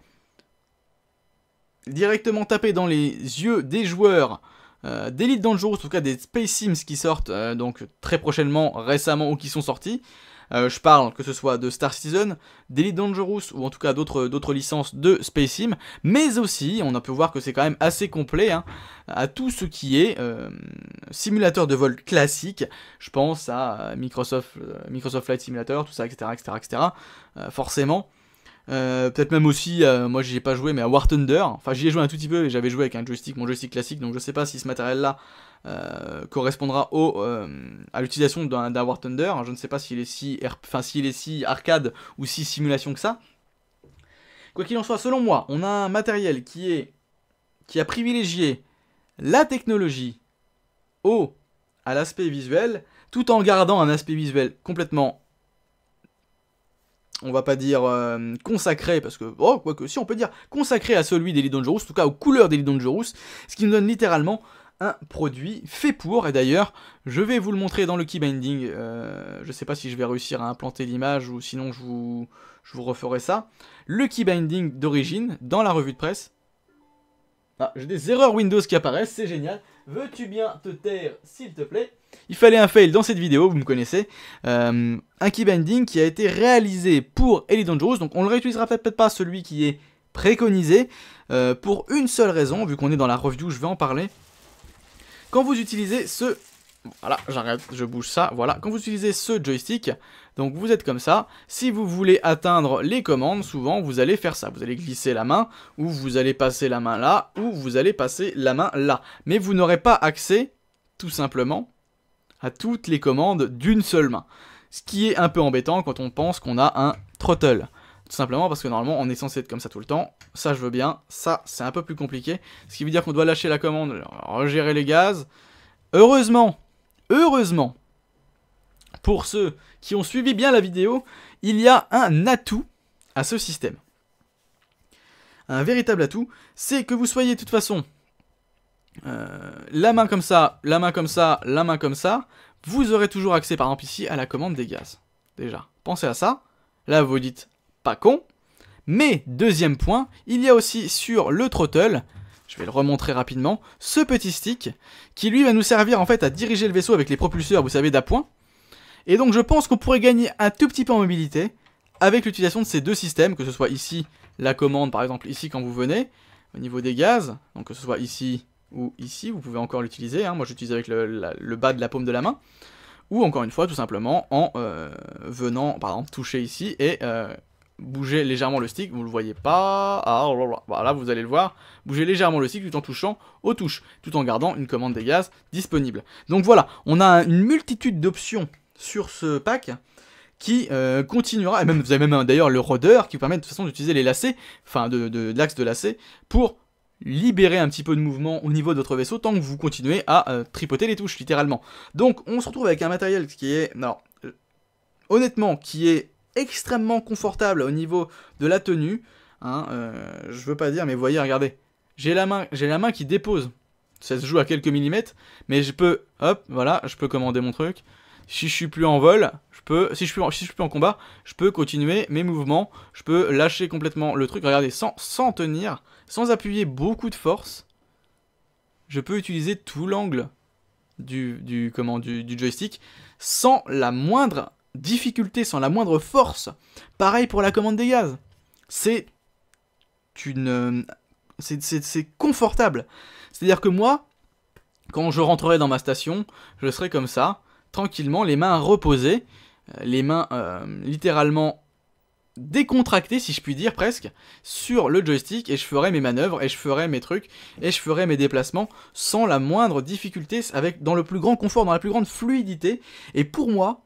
directement taper dans les yeux des joueurs d'élite euh, d'Elite Dangerous, en tout cas des Space Sims qui sortent donc très prochainement, récemment ou qui sont sortis. Euh, je parle que ce soit de Star Citizen, d'Elite Dangerous ou en tout cas d'autres licences de Space Sim, mais aussi on a pu voir que c'est quand même assez complet hein, à tout ce qui est euh, simulateur de vol classique. Je pense à euh, Microsoft, Microsoft Flight Simulator, tout ça, etc. etc., forcément. peut-être même aussi, moi j'y ai pas joué, mais à War Thunder. Enfin, j'y ai joué un tout petit peu et j'avais joué avec un joystick, mon joystick classique, donc je sais pas si ce matériel-là euh, correspondra au, euh, à l'utilisation d'un War Thunder. Je ne sais pas s'il est, si est si arcade ou si simulation que ça. Quoi qu'il en soit, selon moi, on a un matériel qui, est, qui a privilégié la technologie au, à l'aspect visuel, tout en gardant un aspect visuel complètement on va pas dire euh, consacré, parce que, oh, quoi que si, on peut dire consacré à celui des Dangerous, en tout cas aux couleurs d'Eli Dangerous, ce qui nous donne littéralement un produit fait pour, et d'ailleurs, je vais vous le montrer dans le keybinding, euh, je ne sais pas si je vais réussir à implanter l'image ou sinon je vous, je vous referai ça, le keybinding d'origine dans la revue de presse. Ah, j'ai des erreurs Windows qui apparaissent, c'est génial. Veux-tu bien te taire, s'il te plaît Il fallait un fail dans cette vidéo, vous me connaissez. Euh, un keybinding qui a été réalisé pour Elite Dangerous, donc on le réutilisera peut-être pas celui qui est préconisé, euh, pour une seule raison, vu qu'on est dans la revue, je vais en parler. Quand vous utilisez ce... Voilà, je bouge ça, voilà. Quand vous utilisez ce joystick, donc vous êtes comme ça. Si vous voulez atteindre les commandes, souvent vous allez faire ça. Vous allez glisser la main, ou vous allez passer la main là, ou vous allez passer la main là. Mais vous n'aurez pas accès, tout simplement, à toutes les commandes d'une seule main. Ce qui est un peu embêtant quand on pense qu'on a un trottle simplement parce que normalement on est censé être comme ça tout le temps. Ça je veux bien. Ça c'est un peu plus compliqué. Ce qui veut dire qu'on doit lâcher la commande, gérer les gaz. Heureusement, heureusement, pour ceux qui ont suivi bien la vidéo, il y a un atout à ce système. Un véritable atout, c'est que vous soyez de toute façon euh, la main comme ça, la main comme ça, la main comme ça, vous aurez toujours accès par exemple ici à la commande des gaz. Déjà, pensez à ça. Là vous dites pas con. Mais, deuxième point, il y a aussi sur le trottle, je vais le remontrer rapidement, ce petit stick, qui lui va nous servir en fait à diriger le vaisseau avec les propulseurs, vous savez, d'appoint. Et donc je pense qu'on pourrait gagner un tout petit peu en mobilité avec l'utilisation de ces deux systèmes, que ce soit ici, la commande par exemple, ici quand vous venez, au niveau des gaz, donc que ce soit ici ou ici, vous pouvez encore l'utiliser, hein. moi j'utilise avec le, bas de la paume de la main, ou encore une fois tout simplement en euh, venant par exemple toucher ici et euh, bougez légèrement le stick, vous ne le voyez pas, ah, voilà, oh bah, vous allez le voir, bougez légèrement le stick tout en touchant aux touches, tout en gardant une commande des gaz disponible. Donc voilà, on a une multitude d'options sur ce pack qui euh, continuera, et même vous avez même hein, d'ailleurs le roder qui vous permet de toute façon d'utiliser les lacets, enfin de, l'axe de lacets pour libérer un petit peu de mouvement au niveau de votre vaisseau tant que vous continuez à euh, tripoter les touches littéralement. Donc on se retrouve avec un matériel qui est, alors, euh, honnêtement, qui est extrêmement confortable au niveau de la tenue. Hein, euh, je veux pas dire, mais voyez, regardez. J'ai la main, j'ai la main qui dépose. Ça se joue à quelques millimètres, mais je peux, hop, voilà, je peux commander mon truc. Si je suis plus en vol, je peux, si je suis, suis plus en combat, je peux continuer mes mouvements. Je peux lâcher complètement le truc. Regardez, sans, tenir, sans appuyer beaucoup de force, je peux utiliser tout l'angle du, du, du joystick sans la moindre difficulté, sans la moindre force. Pareil pour la commande des gaz. C'est une... C'est confortable. C'est-à-dire que moi, quand je rentrerai dans ma station, je serai comme ça, tranquillement, les mains reposées, euh, les mains euh, littéralement décontractées, si je puis dire presque, sur le joystick et je ferai mes manœuvres et je ferai mes trucs et je ferai mes déplacements sans la moindre difficulté, avec dans le plus grand confort, dans la plus grande fluidité. Et pour moi,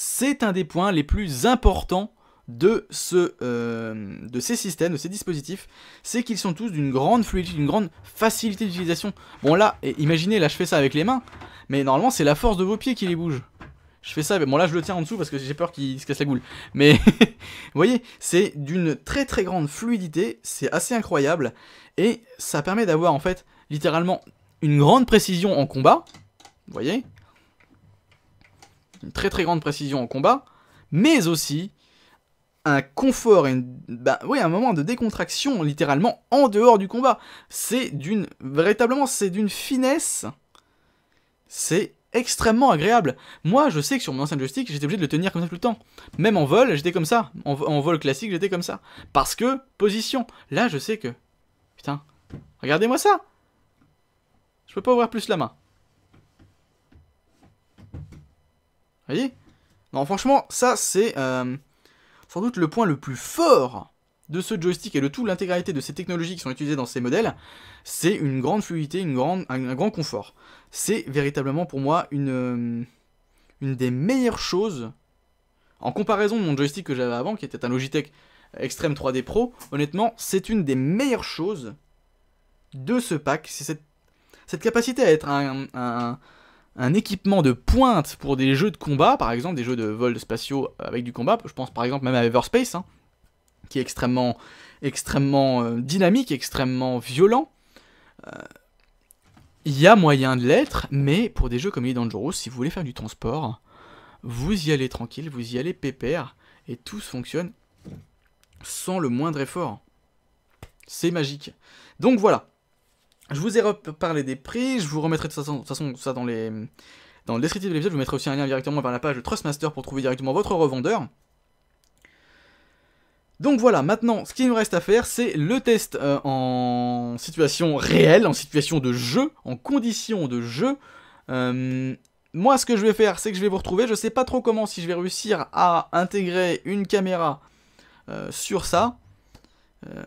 c'est un des points les plus importants de, ce, euh, de ces systèmes, de ces dispositifs, c'est qu'ils sont tous d'une grande fluidité, d'une grande facilité d'utilisation. Bon là, imaginez, là je fais ça avec les mains, mais normalement c'est la force de vos pieds qui les bouge. Je fais ça, mais bon là je le tiens en dessous parce que j'ai peur qu'il se casse la goule. Mais <laughs> vous voyez, c'est d'une très très grande fluidité, c'est assez incroyable, et ça permet d'avoir en fait littéralement une grande précision en combat, vous voyez, une très très grande précision en combat, mais aussi un confort et bah, oui, un moment de décontraction littéralement en dehors du combat. C'est d'une véritablement c'est d'une finesse. C'est extrêmement agréable. Moi, je sais que sur mon ancien joystick, j'étais obligé de le tenir comme ça tout le temps. Même en vol, j'étais comme ça. en vol classique, j'étais comme ça. Parce que position. Là, je sais que putain, regardez-moi ça. Je peux pas ouvrir plus la main. Vous voyez Non, franchement, ça, c'est euh, sans doute le point le plus fort de ce joystick et de tout, l'intégralité de ces technologies qui sont utilisées dans ces modèles, c'est une grande fluidité, une grande, un, grand confort. C'est véritablement pour moi une, euh, une des meilleures choses en comparaison de mon joystick que j'avais avant, qui était un Logitech Extreme 3D Pro. Honnêtement, c'est une des meilleures choses de ce pack. C'est cette, cette, capacité à être un, un équipement de pointe pour des jeux de combat, par exemple des jeux de vol spatiaux avec du combat, je pense par exemple même à Everspace, hein, qui est extrêmement, extrêmement euh, dynamique, extrêmement violent. Euh, il y a moyen de l'être, mais pour des jeux comme les Dangerous, si vous voulez faire du transport, vous y allez tranquille, vous y allez pépère, et tout fonctionne sans le moindre effort. C'est magique. Donc voilà, je vous ai reparlé des prix, je vous remettrai de toute façon, ça dans les dans le descriptif de l'épisode, je vous mettrai aussi un lien directement vers la page de Trustmaster pour trouver directement votre revendeur. Donc voilà, maintenant, ce qu'il nous reste à faire, c'est le test euh, en situation réelle, en situation de jeu, en condition de jeu. Euh, moi, ce que je vais faire, c'est que je vais vous retrouver. Je sais pas trop comment, si je vais réussir à intégrer une caméra euh, sur ça.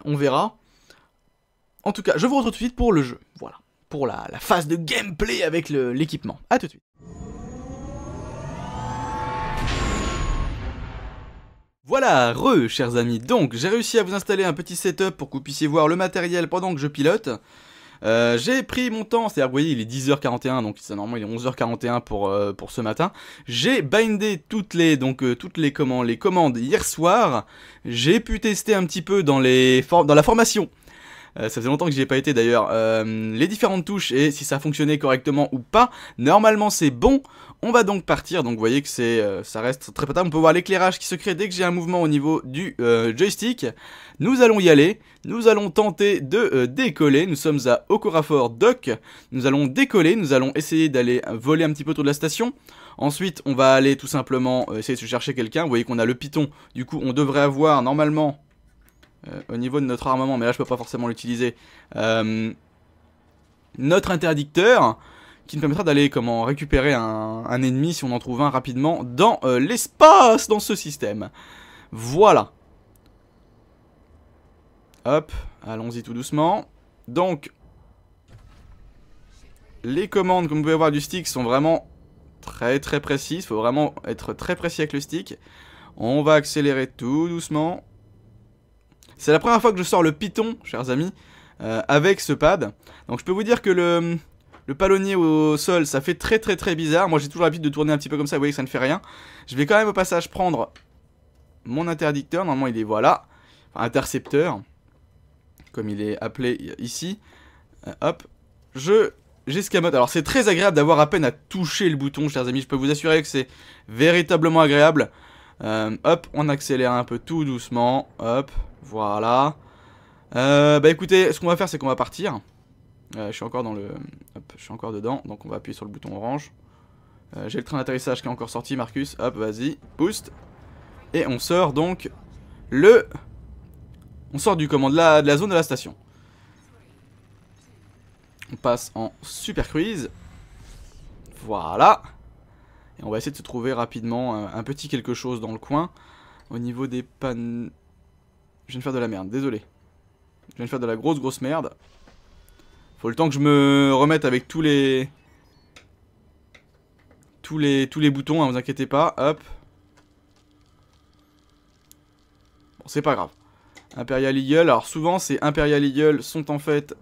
on verra. En tout cas, je vous retrouve tout de suite pour le jeu. Voilà. Pour la, phase de gameplay avec l'équipement. A tout de suite. Voilà, re, chers amis. Donc, j'ai réussi à vous installer un petit setup pour que vous puissiez voir le matériel pendant que je pilote. Euh, j'ai pris mon temps, c'est-à-dire vous voyez il est 10h41 donc normalement il est 11h41 pour, euh, pour ce matin. J'ai bindé toutes les donc euh, toutes les commandes, les commandes hier soir. J'ai pu tester un petit peu dans les dans la formation euh, ça faisait longtemps que j'y ai pas été d'ailleurs. Euh, les différentes touches et si ça fonctionnait correctement ou pas. Normalement c'est bon. On va donc partir, donc vous voyez que c'est, euh, ça reste très potable, on peut voir l'éclairage qui se crée dès que j'ai un mouvement au niveau du joystick. Nous allons y aller, nous allons tenter de décoller, nous sommes à Okorafor Dock, nous allons décoller, nous allons essayer d'aller voler un petit peu autour de la station. Ensuite on va aller tout simplement essayer de chercher quelqu'un, vous voyez qu'on a le piton, du coup on devrait avoir normalement euh, au niveau de notre armement, mais là je peux pas forcément l'utiliser. Euh, notre interdicteur qui nous permettra d'aller comment récupérer un, ennemi si on en trouve un rapidement dans euh, l'espace dans ce système. Voilà. Hop, allons-y tout doucement. Donc, les commandes, comme vous pouvez voir, du stick sont vraiment très très précises. Il faut vraiment être très précis avec le stick. On va accélérer tout doucement. C'est la première fois que je sors le Python, chers amis, euh, avec ce pad. Donc je peux vous dire que le, palonnier au sol, ça fait très très très bizarre. Moi j'ai toujours l'habitude de tourner un petit peu comme ça, vous voyez que ça ne fait rien. Je vais quand même au passage prendre mon interdicteur, normalement il est voilà, intercepteur, comme il est appelé ici. Euh, hop, je j'escamote. Alors c'est très agréable d'avoir à peine à toucher le bouton, chers amis, je peux vous assurer que c'est véritablement agréable. Euh, hop, on accélère un peu tout doucement, hop, voilà. Euh, bah écoutez, ce qu'on va faire, c'est qu'on va partir. Euh, je suis encore dans le... Hop, je suis encore dedans, donc on va appuyer sur le bouton orange. Euh, j'ai le train d'atterrissage qui est encore sorti, Marcus. Hop, vas-y, boost. Et on sort donc le... On sort du commande de la, de la zone de la station. On passe en super cruise. Voilà. Et on va essayer de se trouver rapidement un petit quelque chose dans le coin. Au niveau des panneaux... Je viens de faire de la merde, désolé. Je viens de faire de la grosse grosse merde. Faut le temps que je me remette avec tous les... Tous les, tous les boutons, hein, vous inquiétez pas. Hop. Bon, c'est pas grave. Imperial Eagle. Alors souvent, ces Imperial Eagle sont en fait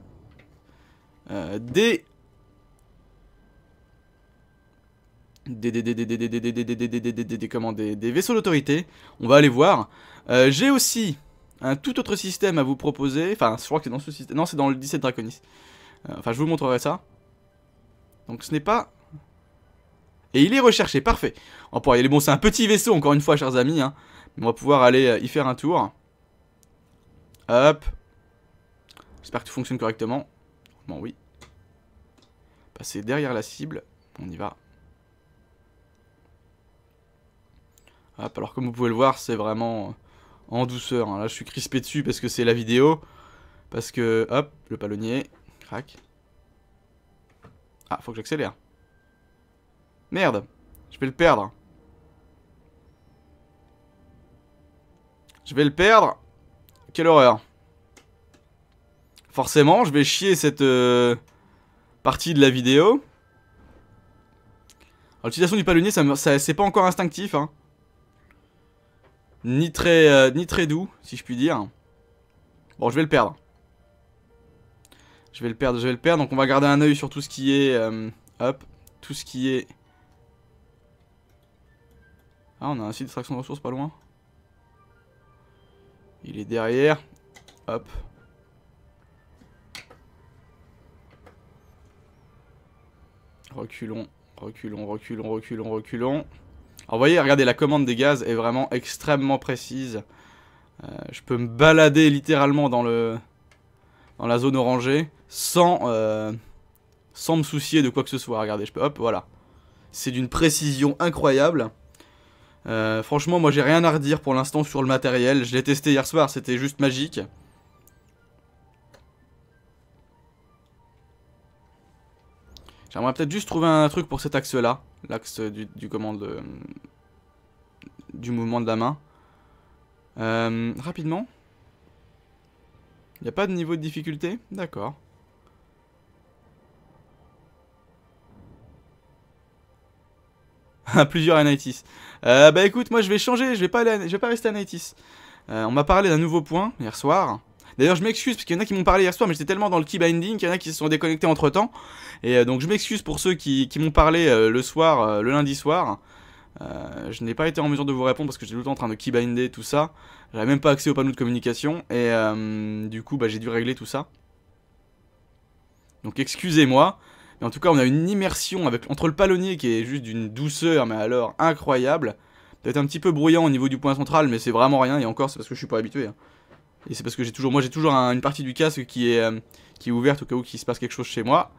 des... Des, des, des, comment, des, vaisseaux d'autorité. On va aller voir. J'ai aussi un tout autre système à vous proposer. Enfin, je crois que c'est dans ce système. Non, c'est dans le 17 Draconis. Euh, enfin, je vous montrerai ça. Donc ce n'est pas... Et il est recherché, parfait. On pourra y Bon, c'est un petit vaisseau, encore une fois, chers amis. Hein. On va pouvoir aller euh, y faire un tour. Hop. J'espère que tout fonctionne correctement. Bon, oui. Passer derrière la cible. On y va. Hop, alors comme vous pouvez le voir, c'est vraiment euh, en douceur. Hein. Là, je suis crispé dessus parce que c'est la vidéo. Parce que, hop, le palonnier, crac. Ah, faut que j'accélère. Merde, je vais le perdre. Je vais le perdre. Quelle horreur. Forcément, je vais chier cette euh, partie de la vidéo. L'utilisation du palonnier, ça c'est pas encore instinctif. Hein ni très, euh, ni très doux, si je puis dire. Bon, je vais le perdre. Je vais le perdre, je vais le perdre. Donc on va garder un œil sur tout ce qui est... Euh, hop, tout ce qui est... Ah, on a un site d'extraction de ressources pas loin. Il est derrière. Hop. Reculons, reculons, reculons, reculons, reculons. Alors vous voyez, regardez, la commande des gaz est vraiment extrêmement précise. Euh, je peux me balader littéralement dans, le, dans la zone orangée sans, euh, sans me soucier de quoi que ce soit. Regardez, je peux... Hop, voilà. C'est d'une précision incroyable. Euh, franchement, moi j'ai rien à redire pour l'instant sur le matériel. Je l'ai testé hier soir, c'était juste magique. J'aimerais peut-être juste trouver un truc pour cet axe-là. L'axe du, commande... Euh, du mouvement de la main. Euh, rapidement. Il n'y a pas de niveau de difficulté D'accord. <laughs> Plusieurs Anitis. Euh, bah écoute, moi je vais changer, je vais pas, vais pas rester à Anitis. Euh, on m'a parlé d'un nouveau point hier soir. D'ailleurs, je m'excuse parce qu'il y en a qui m'ont parlé hier soir, mais j'étais tellement dans le keybinding qu'il y en a qui se sont déconnectés entre temps. Et euh, donc, je m'excuse pour ceux qui, m'ont parlé euh, le soir, euh, le lundi soir. je n'ai pas été en mesure de vous répondre parce que j'étais tout le temps en train de keybinder tout ça. J'avais même pas accès au panneau de communication et du coup bah, j'ai dû régler tout ça. Donc excusez-moi. Mais en tout cas on a une immersion entre le palonnier qui est juste d'une douceur mais alors incroyable. Peut-être un petit peu bruyant au niveau du point central mais c'est vraiment rien et encore c'est parce que je suis pas habitué. Hein. Et c'est parce que j'ai toujours, moi j'ai toujours une partie du casque qui est, euh, qui est ouverte au cas où il se passe quelque chose chez moi.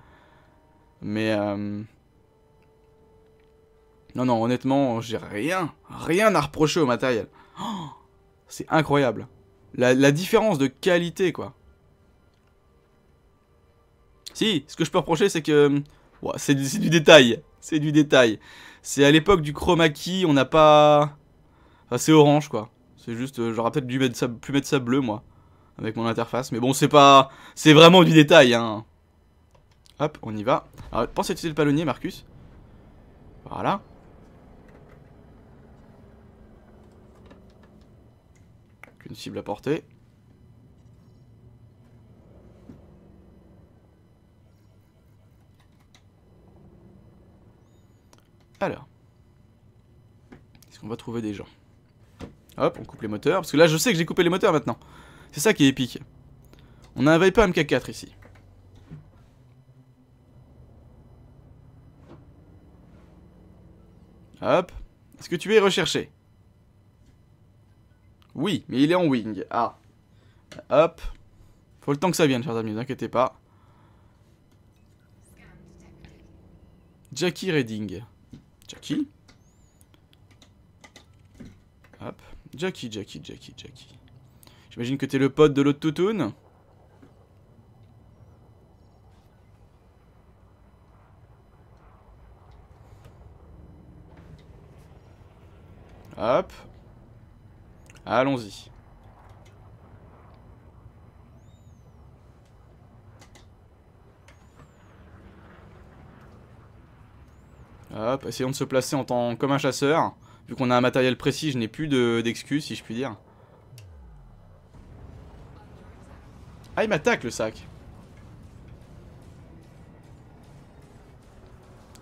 Mais euh, non non honnêtement j'ai rien, rien à reprocher au matériel. Oh, c'est incroyable. La, différence de qualité quoi. Si, ce que je peux reprocher c'est que euh, ouais, c'est du, détail, c'est du détail. C'est à l'époque du chroma key, on n'a pas, assez c'est orange quoi. C'est juste, euh, j'aurais peut-être dû mettre ça, plus mettre ça bleu, moi. Avec mon interface. Mais bon, c'est pas... C'est vraiment du détail, hein. Hop, on y va. Alors, pense à utiliser le palonnier, Marcus. Voilà. Qu'une cible à portée. Alors. Est-ce qu'on va trouver des gens Hop, on coupe les moteurs. Parce que là, je sais que j'ai coupé les moteurs maintenant. C'est ça qui est épique. On a un Viper MK4 ici. Hop. Est-ce que tu es recherché Oui, mais il est en wing. Ah. Hop. Faut le temps que ça vienne, chers amis, ne vous inquiétez pas. Jackie Redding. Jackie Hop. Jackie, Jackie, Jackie, Jackie. J'imagine que t'es le pote de l'autre toutoune Hop. Allons-y. Hop, essayons de se placer en tant comme un chasseur. Vu qu'on a un matériel précis, je n'ai plus d'excuses, si je puis dire. Ah, il m'attaque, le sac.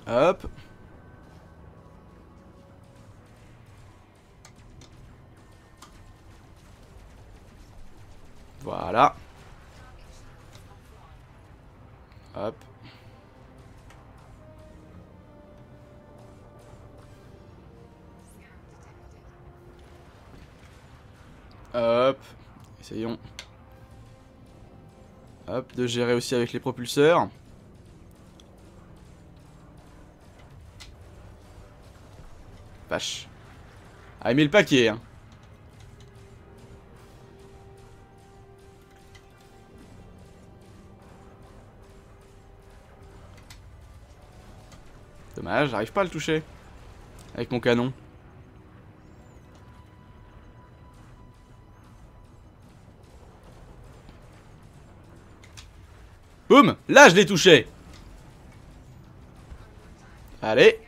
Hop. Voilà. Hop. Hop, essayons. Hop, de gérer aussi avec les propulseurs. Vache. Ah, il met le paquet. Hein. Dommage, j'arrive pas à le toucher. Avec mon canon. Boum Là, je l'ai touché Allez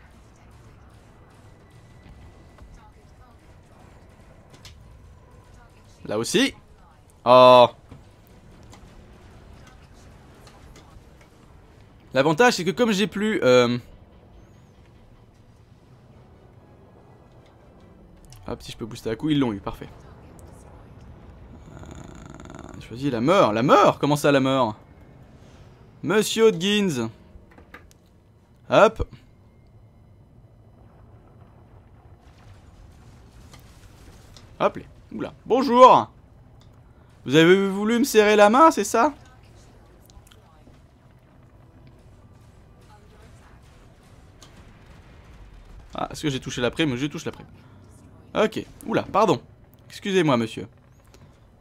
Là aussi Oh L'avantage, c'est que comme j'ai plus... Euh... Hop, si je peux booster à coup, ils l'ont eu, parfait. Euh... Choisis la mort, la mort Comment ça, la mort Monsieur Hodgins Hop Hop là. Oula. Bonjour Vous avez voulu me serrer la main, c'est ça Ah, est-ce que j'ai touché la prime Je touche la prime. Ok. Oula, pardon. Excusez-moi, monsieur.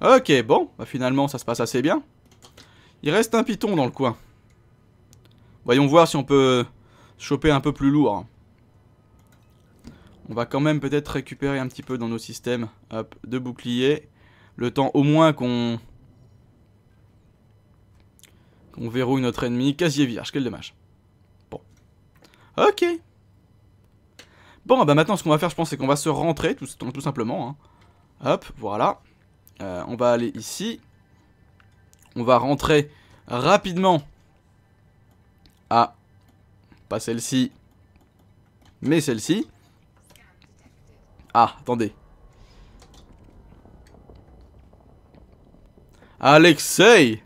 Ok, bon. Bah, finalement, ça se passe assez bien. Il reste un piton dans le coin. Voyons voir si on peut choper un peu plus lourd. On va quand même peut-être récupérer un petit peu dans nos systèmes de bouclier. Le temps au moins qu'on... Qu'on verrouille notre ennemi. Casier vierge, quel dommage. Bon. Ok. Bon, ah bah maintenant ce qu'on va faire, je pense, c'est qu'on va se rentrer, tout, simplement. Hein. Hop, voilà. Euh, on va aller ici. On va rentrer rapidement ah, pas celle-ci, mais celle-ci. Ah, attendez. Alexei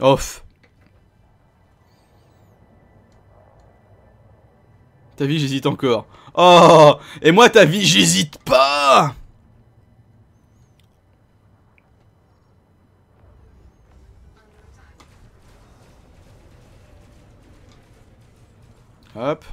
Off. Ta vie, j'hésite encore. Oh Et moi, ta vie, j'hésite pas Hop.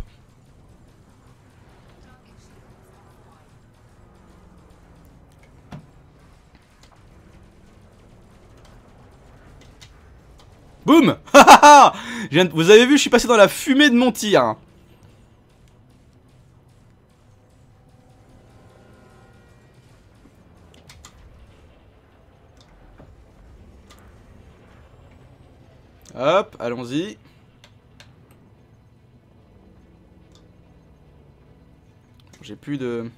Boum <laughs> Vous avez vu, je suis passé dans la fumée de mon tir. Hop, allons-y. J'ai plus de...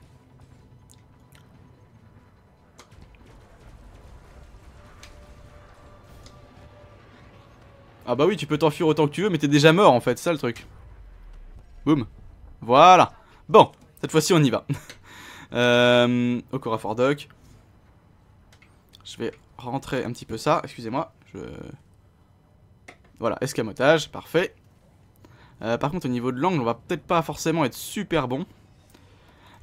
Ah bah oui, tu peux t'enfuir autant que tu veux, mais t'es déjà mort en fait, ça le truc. Boum. Voilà. Bon, cette fois-ci on y va. <laughs> euh, Okora Je vais rentrer un petit peu ça, excusez-moi. Je... Voilà, escamotage, parfait. Euh, par contre au niveau de l'angle, on va peut-être pas forcément être super bon.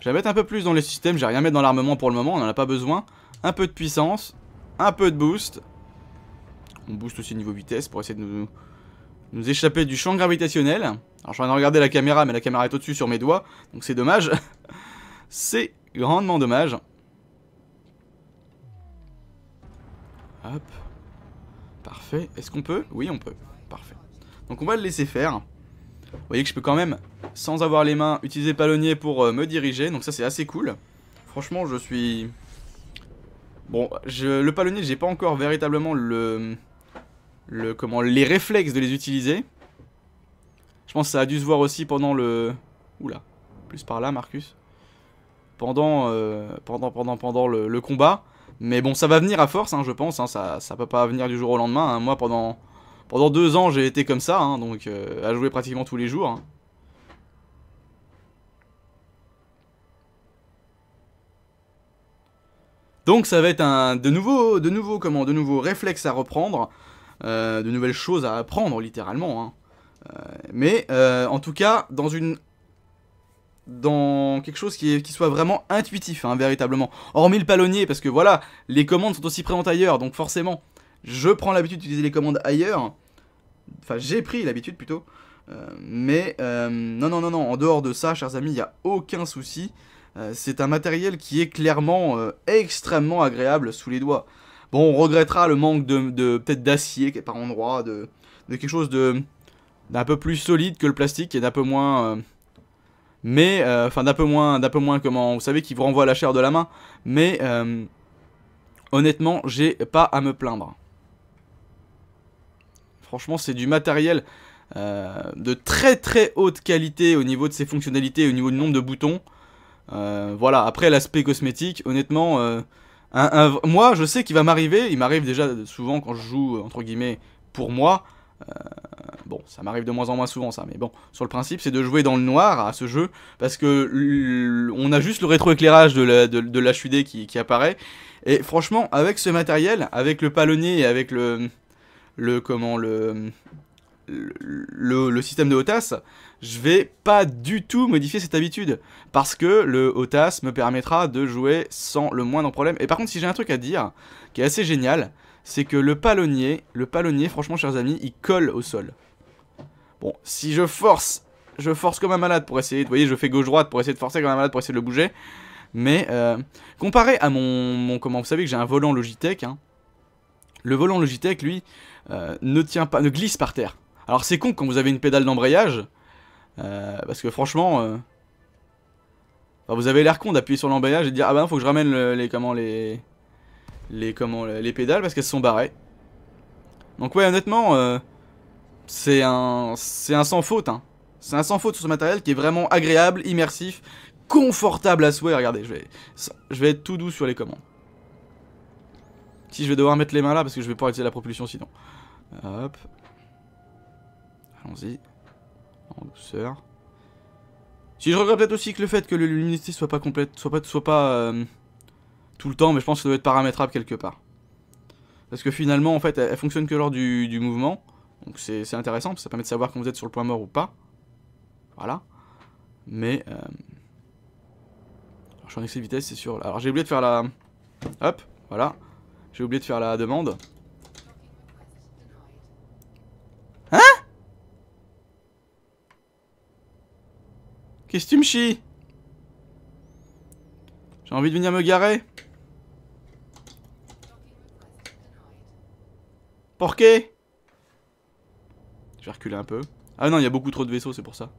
Je vais mettre un peu plus dans les systèmes, j'ai rien mettre dans l'armement pour le moment, on n'en a pas besoin. Un peu de puissance, un peu de boost. On booste aussi niveau vitesse pour essayer de nous, nous échapper du champ gravitationnel. Alors je suis de regarder la caméra, mais la caméra est au-dessus sur mes doigts, donc c'est dommage. <laughs> c'est grandement dommage. Hop. Parfait. Est-ce qu'on peut Oui, on peut. Parfait. Donc on va le laisser faire. Vous voyez que je peux quand même, sans avoir les mains, utiliser palonnier pour euh, me diriger. Donc ça, c'est assez cool. Franchement, je suis... Bon, je... le palonnier, j'ai pas encore véritablement le... le... Comment... Les réflexes de les utiliser. Je pense que ça a dû se voir aussi pendant le... Oula, plus par là, Marcus. Pendant, euh, pendant, pendant, pendant le, combat. Mais bon, ça va venir à force, hein, je pense. Hein, ça, ça peut pas venir du jour au lendemain. Hein. Moi, pendant pendant deux ans, j'ai été comme ça, hein, donc euh, à jouer pratiquement tous les jours. Hein. Donc ça va être un de nouveau, de nouveau comment, de nouveaux réflexes à reprendre, euh, de nouvelles choses à apprendre littéralement. Hein. Euh, mais en tout cas, dans une dans quelque chose qui, qui soit vraiment intuitif, véritablement. Hormis le palonnier, parce que voilà, les commandes sont aussi présentes ailleurs, donc forcément. Je prends l'habitude d'utiliser les commandes ailleurs. Enfin, j'ai pris l'habitude plutôt. Euh, mais euh, non, non, non, non, en dehors de ça, chers amis, il n'y a aucun souci. Euh, c'est un matériel qui est clairement extrêmement agréable sous les doigts. Bon, on regrettera le manque de, peut-être d'acier par endroit, de, quelque chose de d'un peu plus solide que le plastique et d'un peu moins mais enfin d'un peu moins d'un peu moins comment vous savez qui vous renvoie la chair de la main mais honnêtement j'ai pas à me plaindre Franchement, c'est du matériel euh, de très très haute qualité au niveau de ses fonctionnalités, au niveau du nombre de boutons. Euh, voilà, après l'aspect cosmétique, honnêtement, euh, moi je sais qu'il va m'arriver, il m'arrive déjà souvent quand je joue, entre guillemets, pour moi. bon, ça m'arrive de moins en moins souvent ça, mais bon, sur le principe c'est de jouer dans le noir à ce jeu, parce que on a juste le rétroéclairage de de, de qui, qui apparaît, et franchement, avec ce matériel, avec le palonnier et avec le, le comment le le, système de OTAS, je vais pas du tout modifier cette habitude. Parce que le OTAS me permettra de jouer sans le moindre problème. Et par contre, si j'ai un truc à dire, qui est assez génial, c'est que le palonnier, le palonnier, franchement, chers amis, il colle au sol. Bon, si je force, je force comme un malade pour essayer, vous voyez, je fais gauche-droite pour essayer de forcer comme un malade pour essayer de le bouger. Mais, euh, comparé à mon, mon, comment, vous savez que j'ai un volant Logitech, hein, le volant Logitech, lui, euh, ne tient pas, ne glisse par terre. Alors c'est con quand vous avez une pédale d'embrayage, euh, parce que franchement, euh, vous avez l'air con d'appuyer sur l'embrayage et de dire ah bah non faut que je ramène les comment les les comment les pédales parce qu'elles sont barrées. Donc ouais honnêtement, c'est un c'est un sans faute. Hein. C'est un sans faute sur ce matériel qui est vraiment agréable, immersif, confortable à souhait. Regardez, je vais je vais être tout doux sur les commandes. Si je vais devoir mettre les mains là parce que je vais pas utiliser la propulsion sinon. Hop. Allons-y. En douceur. Si je regrette peut-être aussi que le fait que le luminosité soit pas complète, soit pas, soit pas euh, tout le temps, mais je pense que ça doit être paramétrable quelque part. Parce que finalement, en fait, elle, fonctionne que lors du, mouvement. Donc c'est intéressant, parce que ça permet de savoir quand vous êtes sur le point mort ou pas. Voilà. Mais... Euh, alors, je suis en excès de vitesse, c'est sûr. Alors j'ai oublié de faire la... Hop, voilà. J'ai oublié de faire la demande. Hein Qu'est-ce que tu me chies J'ai envie de venir me garer. Porqué Je vais reculer un peu. Ah non, il y a beaucoup trop de vaisseaux, c'est pour ça.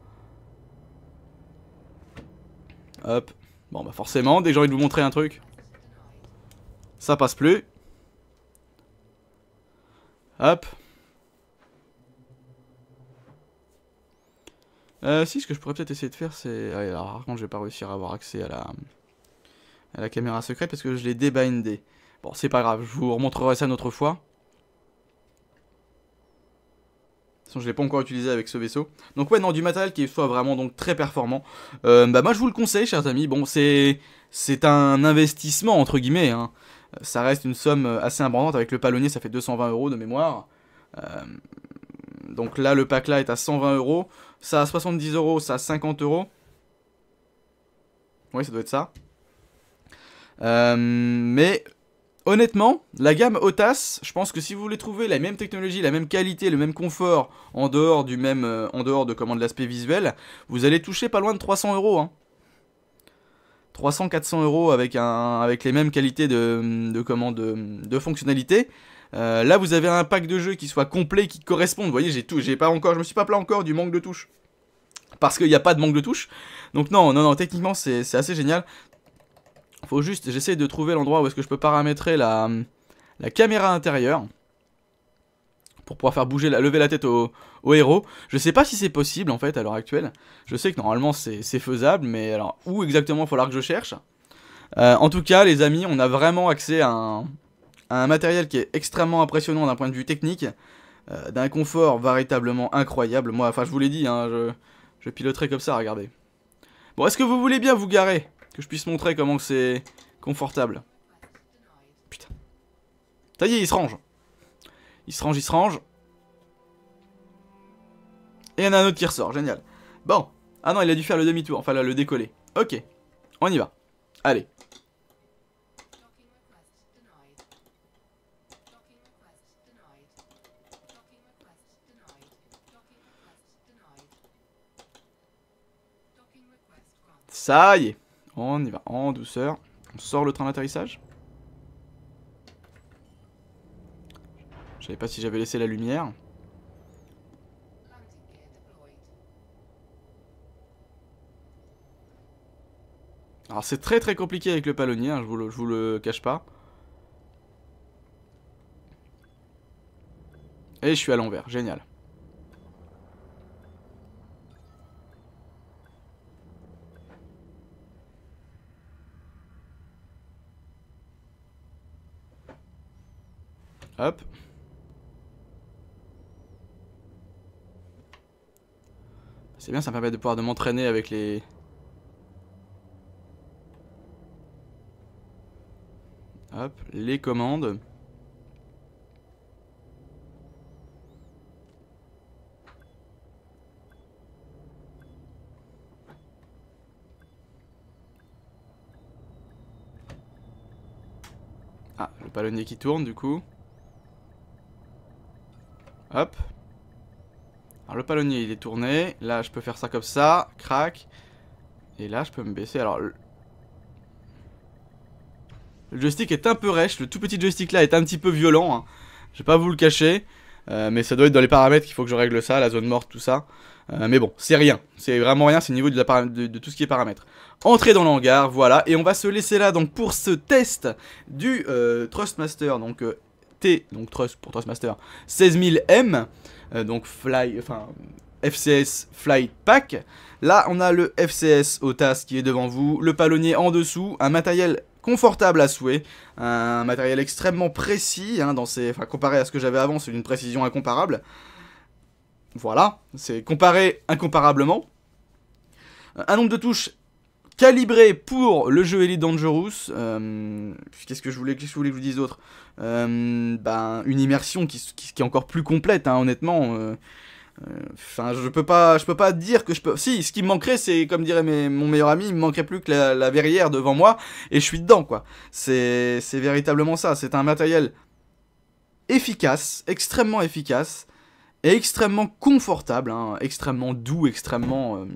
Hop. Bon, bah forcément, dès que j'ai envie de vous montrer un truc, ça passe plus. Hop. Euh, si, ce que je pourrais peut-être essayer de faire, c'est... Ah, alors, par contre, je vais pas réussir à avoir accès à la... la caméra secrète parce que je l'ai débindé. Bon, c'est pas grave, je vous remontrerai ça une autre fois. De toute je l'ai pas encore utilisé avec ce vaisseau. Donc ouais, non, du matériel qui soit vraiment donc très performant. Euh, bah moi, je vous le conseille, chers amis. Bon, c'est c'est un investissement, entre guillemets. Hein ça reste une somme euh, assez abondante. Avec le palonnier, ça fait 220 euros de mémoire. Euh, donc là, le pack là est à 120 euros. Ça à 70 euros, ça à 50 euros. Oui, ça doit être ça. Euh, mais honnêtement, la gamme OTAS, je pense que si vous voulez trouver la même technologie, la même qualité, le même confort en dehors du même, en dehors de comment l'aspect visuel, vous allez toucher pas loin de 300 euros. Hein. 300-400 euros avec, un, avec les mêmes qualités de, de, comment, de, fonctionnalités. Euh, là, vous avez un pack de jeux qui soit complet, qui corresponde. Vous voyez, j'ai tout, j'ai pas encore, je me suis pas plaint encore du manque de touches. Parce qu'il n'y a pas de manque de touches. Donc non, non, non, techniquement, c'est assez génial. Faut juste, j'essaie de trouver l'endroit où est-ce que je peux paramétrer la, la caméra intérieure pour pouvoir faire bouger, la, lever la tête au, héros. Je sais pas si c'est possible en fait à l'heure actuelle. Je sais que normalement c'est faisable, mais alors où exactement il falloir que je cherche euh, En tout cas, les amis, on a vraiment accès à un, matériel qui est extrêmement impressionnant d'un point de vue technique, euh, d'un confort véritablement incroyable. Moi, enfin, je vous l'ai dit, hein, je, je piloterai comme ça, regardez. Bon, est-ce que vous voulez bien vous garer Que je puisse montrer comment c'est confortable. Putain. Ça y est, il se range. Il se range, il se range. Et il y en a un autre qui ressort, génial. Bon. Ah non, il a dû faire le demi-tour, enfin là, le décoller. Ok, on y va. Allez. Ça y est, on y va en douceur. On sort le train d'atterrissage. Je savais pas si j'avais laissé la lumière. Alors c'est très très compliqué avec le palonnier, hein, je, vous vous le cache pas. Et je suis à l'envers, génial. Hop. C'est bien, ça me permet de pouvoir m'entraîner avec les... Hop, les commandes. Ah, le palonnier qui tourne du coup. Hop. Alors le palonnier il est tourné, là je peux faire ça comme ça, crac. Et là je peux me baisser, alors... Le, joystick est un peu rêche, le tout petit joystick là est un petit peu violent, hein. je vais pas vous le cacher. Euh, mais ça doit être dans les paramètres qu'il faut que je règle ça, la zone morte, tout ça. Euh, mais bon, c'est rien. C'est vraiment rien, c'est au niveau de, tout ce qui est paramètres. Entrez dans l'hangar, voilà. Et on va se laisser là donc pour ce test du euh, Trustmaster donc, T, donc Trust pour Trustmaster, 16000M, euh, donc Fly, enfin FCS Flight Pack. Là, on a le FCS OTAS qui est devant vous, le palonnier en dessous, un matériel confortable à souhait, un matériel extrêmement précis, hein, comparé à ce que j'avais avant, c'est une précision incomparable. Voilà, c'est comparé incomparablement. Un nombre de touches calibré pour le jeu Elite Dangerous. Euh, qu'est-ce que je voulais, que je voulais vous dise d'autre euh, ben, Une immersion qui, qui, est encore plus complète, hein, honnêtement. Euh, enfin, je peux pas, je peux pas dire que je peux. Si, ce qui me manquerait, c'est comme dirait mon meilleur ami, il me manquerait plus que la, verrière devant moi et je suis dedans, quoi. C'est, c'est véritablement ça. C'est un matériel efficace, extrêmement efficace et extrêmement confortable, hein, extrêmement doux, extrêmement.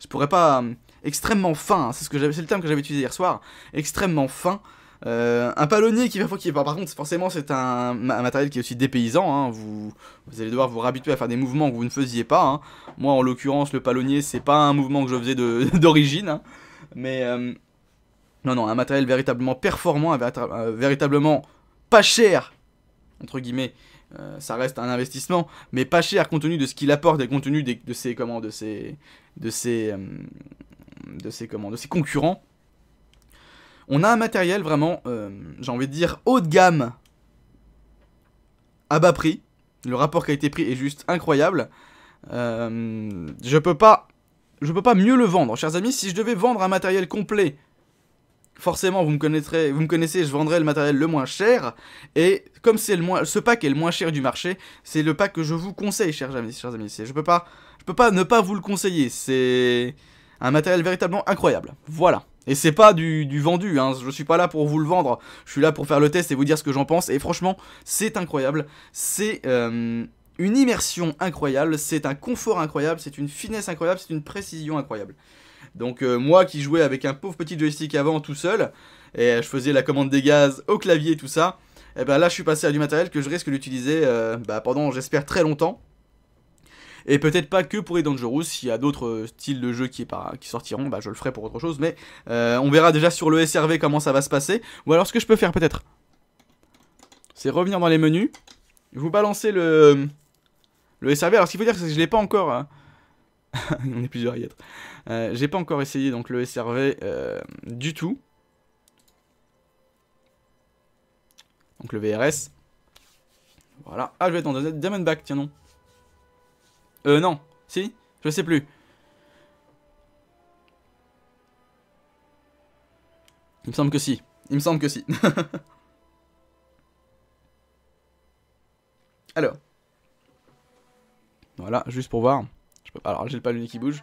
je pourrais pas extrêmement fin, hein. c'est ce que c'est le terme que j'avais utilisé hier soir, extrêmement fin. Euh, un palonnier qui va qui par contre forcément c'est un, matériel qui est aussi dépaysant hein. vous, vous, allez devoir vous habituer à faire des mouvements que vous ne faisiez pas hein. moi en l'occurrence le palonnier c'est pas un mouvement que je faisais <laughs> d'origine mais euh, non non un matériel véritablement performant euh, véritablement pas cher entre guillemets ça reste un investissement, mais pas cher compte tenu de ce qu'il apporte et compte tenu de ses comment de ses de ses de ses, commandes ses concurrents. On a un matériel vraiment, euh, j'ai envie de dire, haut de gamme à bas prix. Le rapport qualité-prix est juste incroyable. Euh, je peux pas, je peux pas mieux le vendre, chers amis. Si je devais vendre un matériel complet, forcément vous me connaîtrez, vous me connaissez, je vendrais le matériel le moins cher. Et comme c'est le moins, ce pack est le moins cher du marché, c'est le pack que je vous conseille, chers amis, chers amis. Je peux pas, je peux pas ne pas vous le conseiller. C'est un matériel véritablement incroyable. Voilà. Et c'est pas du, vendu, hein. je suis pas là pour vous le vendre, je suis là pour faire le test et vous dire ce que j'en pense, et franchement, c'est incroyable, c'est euh, une immersion incroyable, c'est un confort incroyable, c'est une finesse incroyable, c'est une précision incroyable. Donc euh, moi qui jouais avec un pauvre petit joystick avant tout seul, et je faisais la commande des gaz au clavier tout ça, et eh ben là je suis passé à du matériel que je risque d'utiliser euh, bah, pendant j'espère très longtemps, et peut-être pas que pour les Dangerous, s'il y a d'autres euh, styles de jeu qui, sortiront, bah, je le ferai pour autre chose. Mais euh, on verra déjà sur le SRV comment ça va se passer. Ou alors ce que je peux faire peut-être, c'est revenir dans les menus, vous balancer le, SRV. Alors ce qu'il faut dire, c'est que je l'ai pas encore... Hein. <laughs> on est plusieurs à y être. Euh, j'ai pas encore essayé donc le SRV du tout. Donc le VRS. Voilà. Ah, je vais être dans Diamondback, tiens non. Euh, non. Si Je sais plus. Il me semble que si. Il me semble que si. <laughs> Alors. Voilà, juste pour voir. Je Alors, j'ai le nez qui bouge.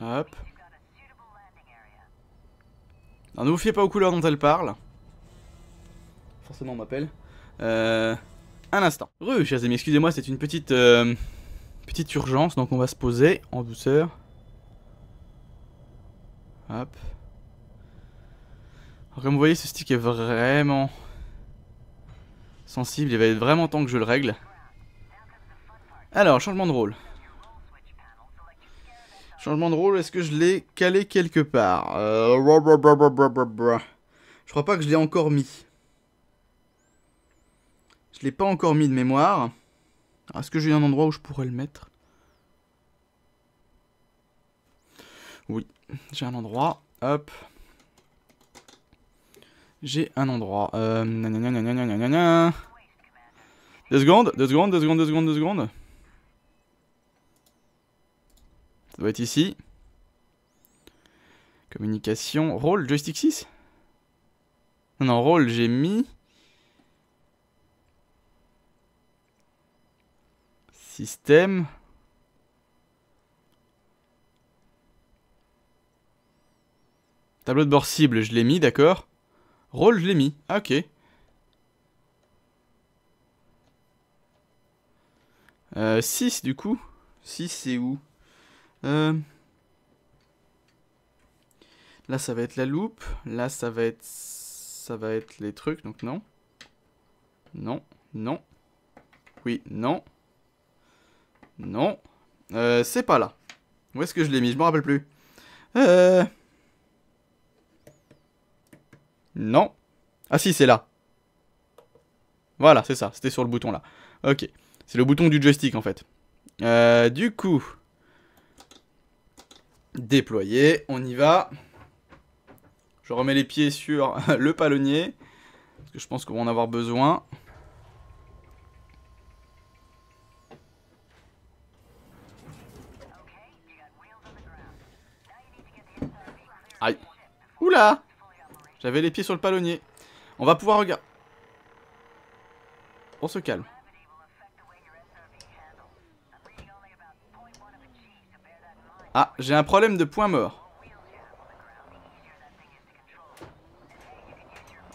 Hop. Alors, ne vous fiez pas aux couleurs dont elle parle. Forcément, on m'appelle. Euh, un instant. Rue, chers amis, excusez-moi, c'est une petite, euh, petite urgence, donc on va se poser en douceur. Hop. Alors, comme vous voyez, ce stick est vraiment sensible, il va être vraiment temps que je le règle. Alors, changement de rôle. Changement de rôle, est-ce que je l'ai calé quelque part Je crois pas que je l'ai encore mis. Je l'ai pas encore mis de mémoire. Est-ce que j'ai un endroit où je pourrais le mettre Oui, j'ai un endroit. Hop. J'ai un endroit. Deux secondes, deux secondes, deux secondes, deux secondes, deux secondes. Ça doit être ici. Communication. Rôle, joystick 6 Non, non, rôle, j'ai mis... Système. Tableau de bord cible, je l'ai mis, d'accord. Rôle, je l'ai mis. Ah, ok. 6 euh, du coup. 6 c'est où euh, là, ça va être la loupe. Là, ça va être... Ça va être les trucs, donc non. Non. Non. Oui, non. Non. Euh, c'est pas là. Où est-ce que je l'ai mis Je me rappelle plus. Euh, non. Ah si, c'est là. Voilà, c'est ça. C'était sur le bouton là. Ok. C'est le bouton du joystick en fait. du coup... Déployé, on y va. Je remets les pieds sur <laughs> le palonnier. Parce que je pense qu'on va en avoir besoin. Aïe. Oula J'avais les pieds sur le palonnier. On va pouvoir regarder. On se calme. Ah, j'ai un problème de point mort.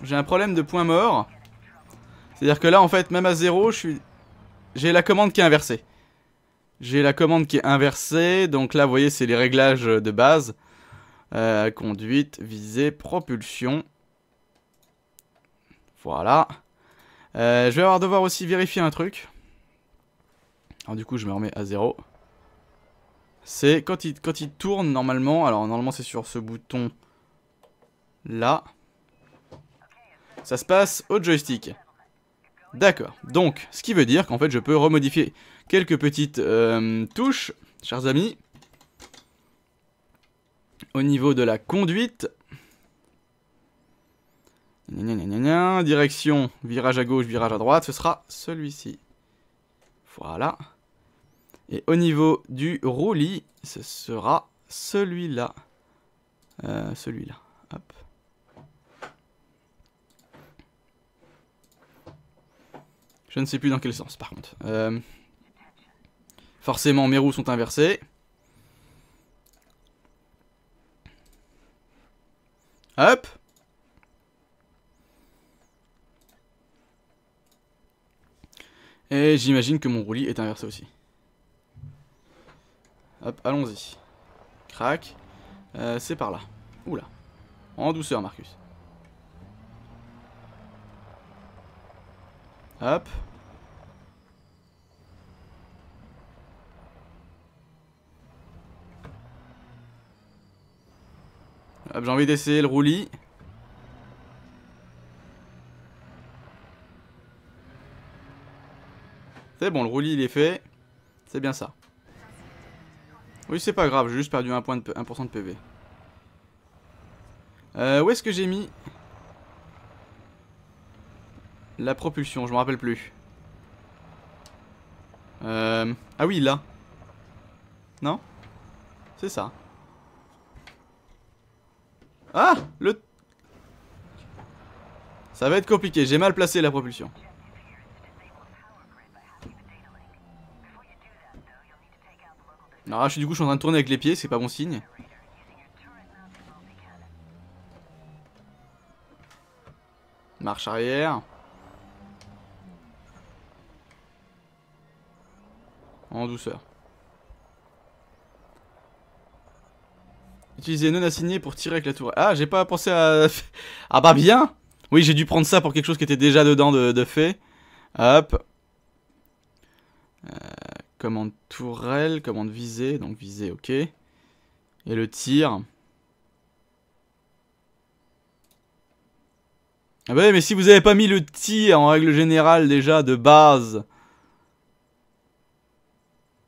J'ai un problème de point mort. C'est-à-dire que là, en fait, même à zéro, je suis... J'ai la commande qui est inversée. J'ai la commande qui est inversée. Donc là, vous voyez, c'est les réglages de base. Euh, conduite, visée, propulsion. Voilà. Euh, je vais avoir devoir aussi vérifier un truc. Alors du coup, je me remets à zéro c'est quand il, quand il tourne normalement, alors normalement c'est sur ce bouton là, ça se passe au joystick. D'accord, donc ce qui veut dire qu'en fait je peux remodifier quelques petites euh, touches, chers amis, au niveau de la conduite. Direction, virage à gauche, virage à droite, ce sera celui-ci. Voilà. Et au niveau du roulis, ce sera celui-là. Euh, celui-là. Hop. Je ne sais plus dans quel sens, par contre. Euh, forcément, mes roues sont inversées. Hop Et j'imagine que mon roulis est inversé aussi. Hop, allons-y. Crac. Euh, c'est par là. Oula. En douceur, Marcus. Hop. Hop, j'ai envie d'essayer le roulis. C'est bon, le roulis il est fait. C'est bien ça. Oui, c'est pas grave, j'ai juste perdu 1%, point de, de PV. Euh, où est-ce que j'ai mis La propulsion, je me rappelle plus. Euh... Ah oui, là. Non C'est ça. Ah Le... Ça va être compliqué, j'ai mal placé la propulsion. Alors ah, je suis du coup je suis en train de tourner avec les pieds, c'est pas bon signe. Marche arrière. En douceur. Utiliser non assigné pour tirer avec la tour. Ah, j'ai pas pensé à... <laughs> ah bah bien Oui, j'ai dû prendre ça pour quelque chose qui était déjà dedans de, de fait. Hop. Euh, Commande tourelle, commande visée, donc visée, ok. Et le tir. Ah bah mais si vous avez pas mis le tir en règle générale déjà de base.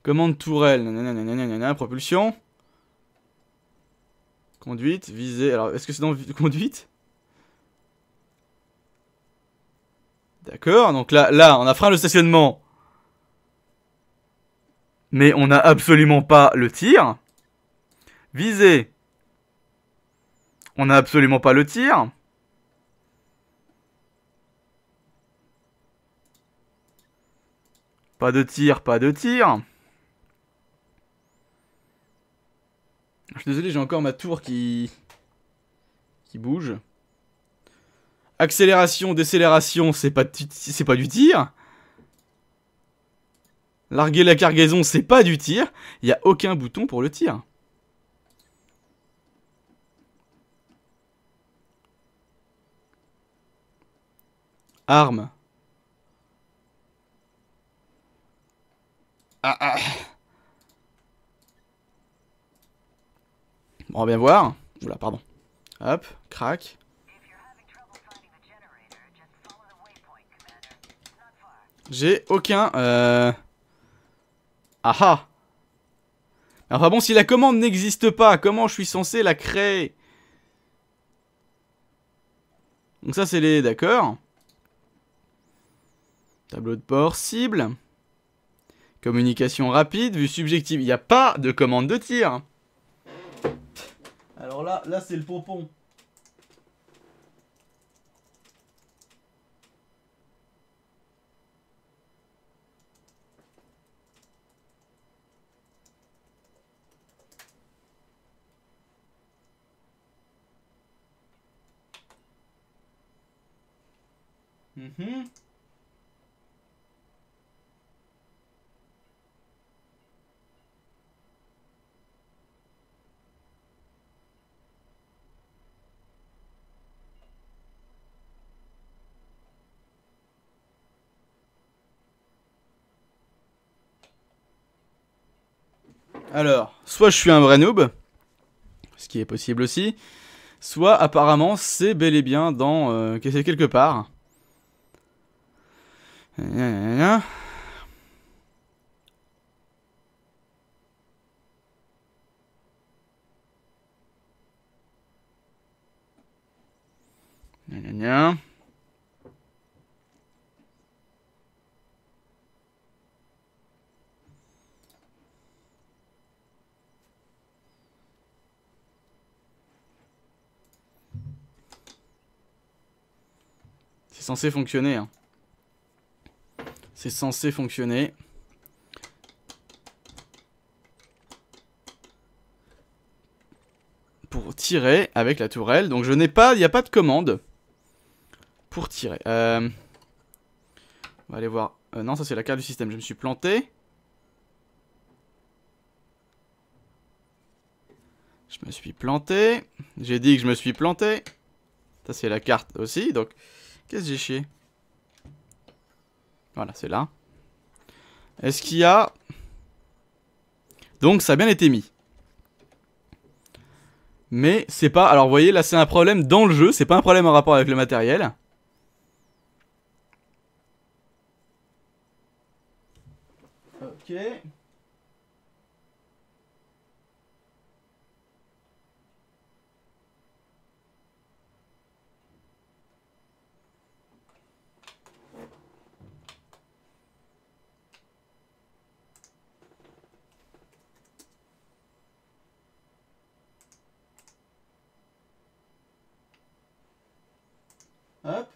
Commande tourelle, nanana, propulsion. Conduite, visée. Alors, est-ce que c'est dans conduite D'accord, donc là, là, on a frein le stationnement mais on n'a absolument pas le tir. Viser. On n'a absolument pas le tir. Pas de tir, pas de tir. Je suis désolé, j'ai encore ma tour qui... qui bouge. Accélération, décélération, c'est pas, pas du tir. Larguer la cargaison, c'est pas du tir. Il n'y a aucun bouton pour le tir. Arme. Ah, ah. Bon, on va bien voir. Oula, pardon. Hop, crac. J'ai aucun... Euh... Ah ah Enfin bon, si la commande n'existe pas, comment je suis censé la créer Donc ça, c'est les... D'accord. Tableau de port, cible. Communication rapide, vue subjective. Il n'y a pas de commande de tir. Alors là, là c'est le pompon. Mhm. Alors, soit je suis un vrai noob, ce qui est possible aussi, soit apparemment c'est bel et bien dans euh, quelque part. C'est censé fonctionner. Hein. C'est censé fonctionner. Pour tirer avec la tourelle. Donc je n'ai pas, il n'y a pas de commande pour tirer. Euh, on va aller voir. Euh, non, ça c'est la carte du système, je me suis planté. Je me suis planté. J'ai dit que je me suis planté. Ça c'est la carte aussi, donc... Qu'est-ce que j'ai chié voilà, c'est là. Est-ce qu'il y a... Donc ça a bien été mis. Mais c'est pas... Alors vous voyez, là c'est un problème dans le jeu, c'est pas un problème en rapport avec le matériel. Ok. up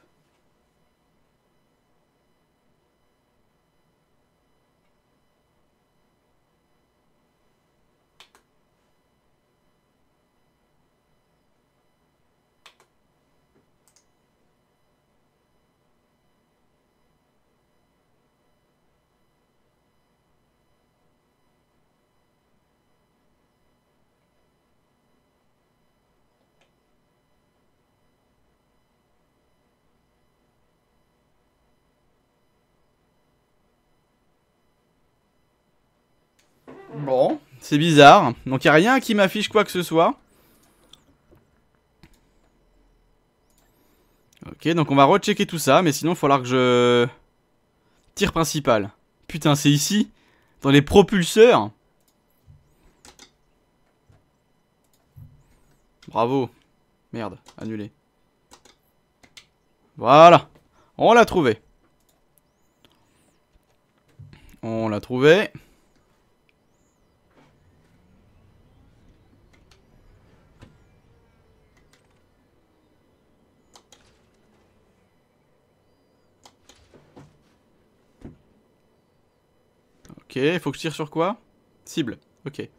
C'est bizarre. Donc il a rien qui m'affiche quoi que ce soit. Ok, donc on va rechecker tout ça, mais sinon il falloir que je... Tire principal. Putain, c'est ici Dans les propulseurs Bravo. Merde, annulé. Voilà. On l'a trouvé. On l'a trouvé. Ok, faut que je tire sur quoi Cible. Ok.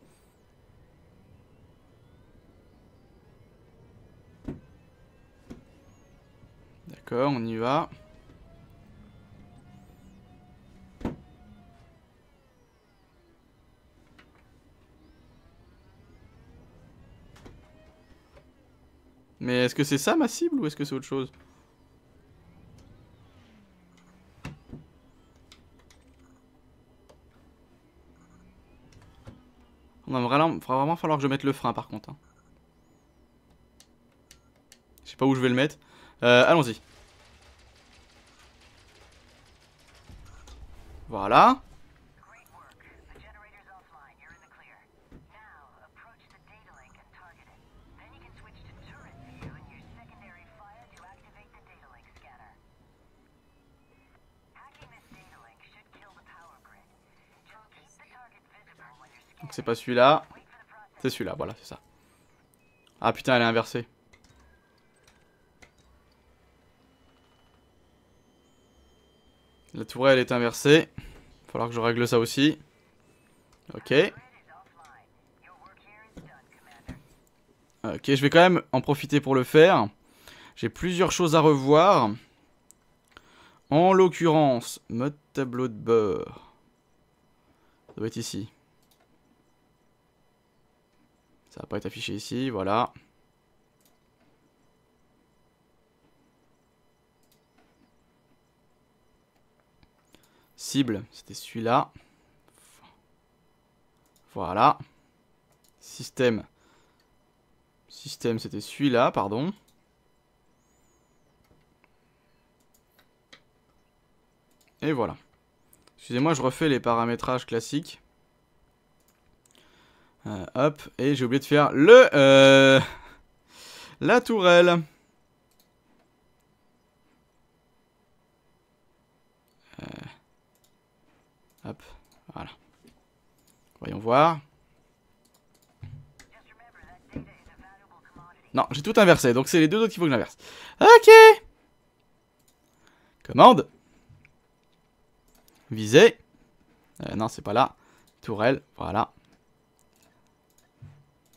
D'accord, on y va. Mais est-ce que c'est ça ma cible ou est-ce que c'est autre chose On va vraiment, falloir que je mette le frein par contre. Hein. Je sais pas où je vais le mettre. Euh, Allons-y. Voilà. Donc c'est pas celui-là. C'est celui-là, voilà, c'est ça. Ah putain, elle est inversée. La tourelle est inversée. Falloir que je règle ça aussi. Ok. Ok, je vais quand même en profiter pour le faire. J'ai plusieurs choses à revoir. En l'occurrence, mode tableau de beurre Ça doit être ici. Ça va pas être affiché ici, voilà. Cible, c'était celui-là. Voilà. Système. Système, c'était celui-là, pardon. Et voilà. Excusez-moi, je refais les paramétrages classiques. Euh, hop, et j'ai oublié de faire le... Euh, la tourelle. Euh, hop, voilà. Voyons voir. Non, j'ai tout inversé, donc c'est les deux autres qu'il faut que j'inverse. Ok Commande Viser. non, c'est pas là. Tourelle, voilà.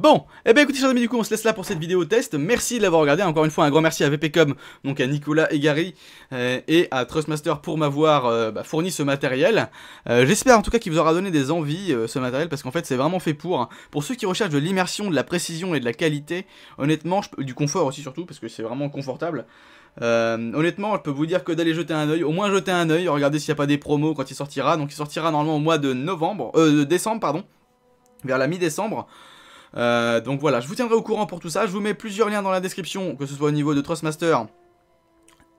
Bon, eh bien écoutez chers amis, du coup on se laisse là pour cette vidéo test. Merci de l'avoir regardé. Encore une fois un grand merci à VPcom, donc à Nicolas et Gary, euh, et à Trustmaster pour m'avoir euh, bah, fourni ce matériel. Euh, j'espère en tout cas qu'il vous aura donné des envies ce matériel parce qu'en fait c'est vraiment fait pour. Pour ceux qui recherchent de l'immersion, de la précision et de la qualité, honnêtement, du confort aussi surtout parce que c'est vraiment confortable. honnêtement, je peux vous dire que d'aller jeter un oeil, au moins jeter un oeil, regarder s'il n'y a pas des promos quand il sortira. Donc il sortira normalement au mois de novembre, de décembre, pardon, vers la mi-décembre. Euh, donc voilà, je vous tiendrai au courant pour tout ça. Je vous mets plusieurs liens dans la description, que ce soit au niveau de Trustmaster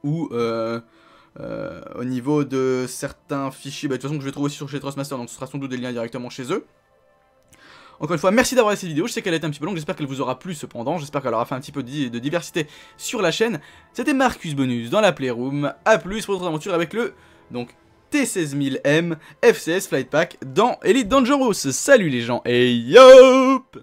ou euh, euh, au niveau de certains fichiers. Bah, de toute façon, que je vais trouver aussi sur chez Trustmaster, donc ce sera sans doute des liens directement chez eux. Encore une fois, merci d'avoir regardé cette vidéo. Je sais qu'elle est un petit peu longue, j'espère qu'elle vous aura plu cependant. J'espère qu'elle aura fait un petit peu de diversité sur la chaîne. C'était Marcus Bonus dans la Playroom. à plus pour d'autres aventures avec le donc T16000M FCS Flight Pack dans Elite Dangerous. Salut les gens et yop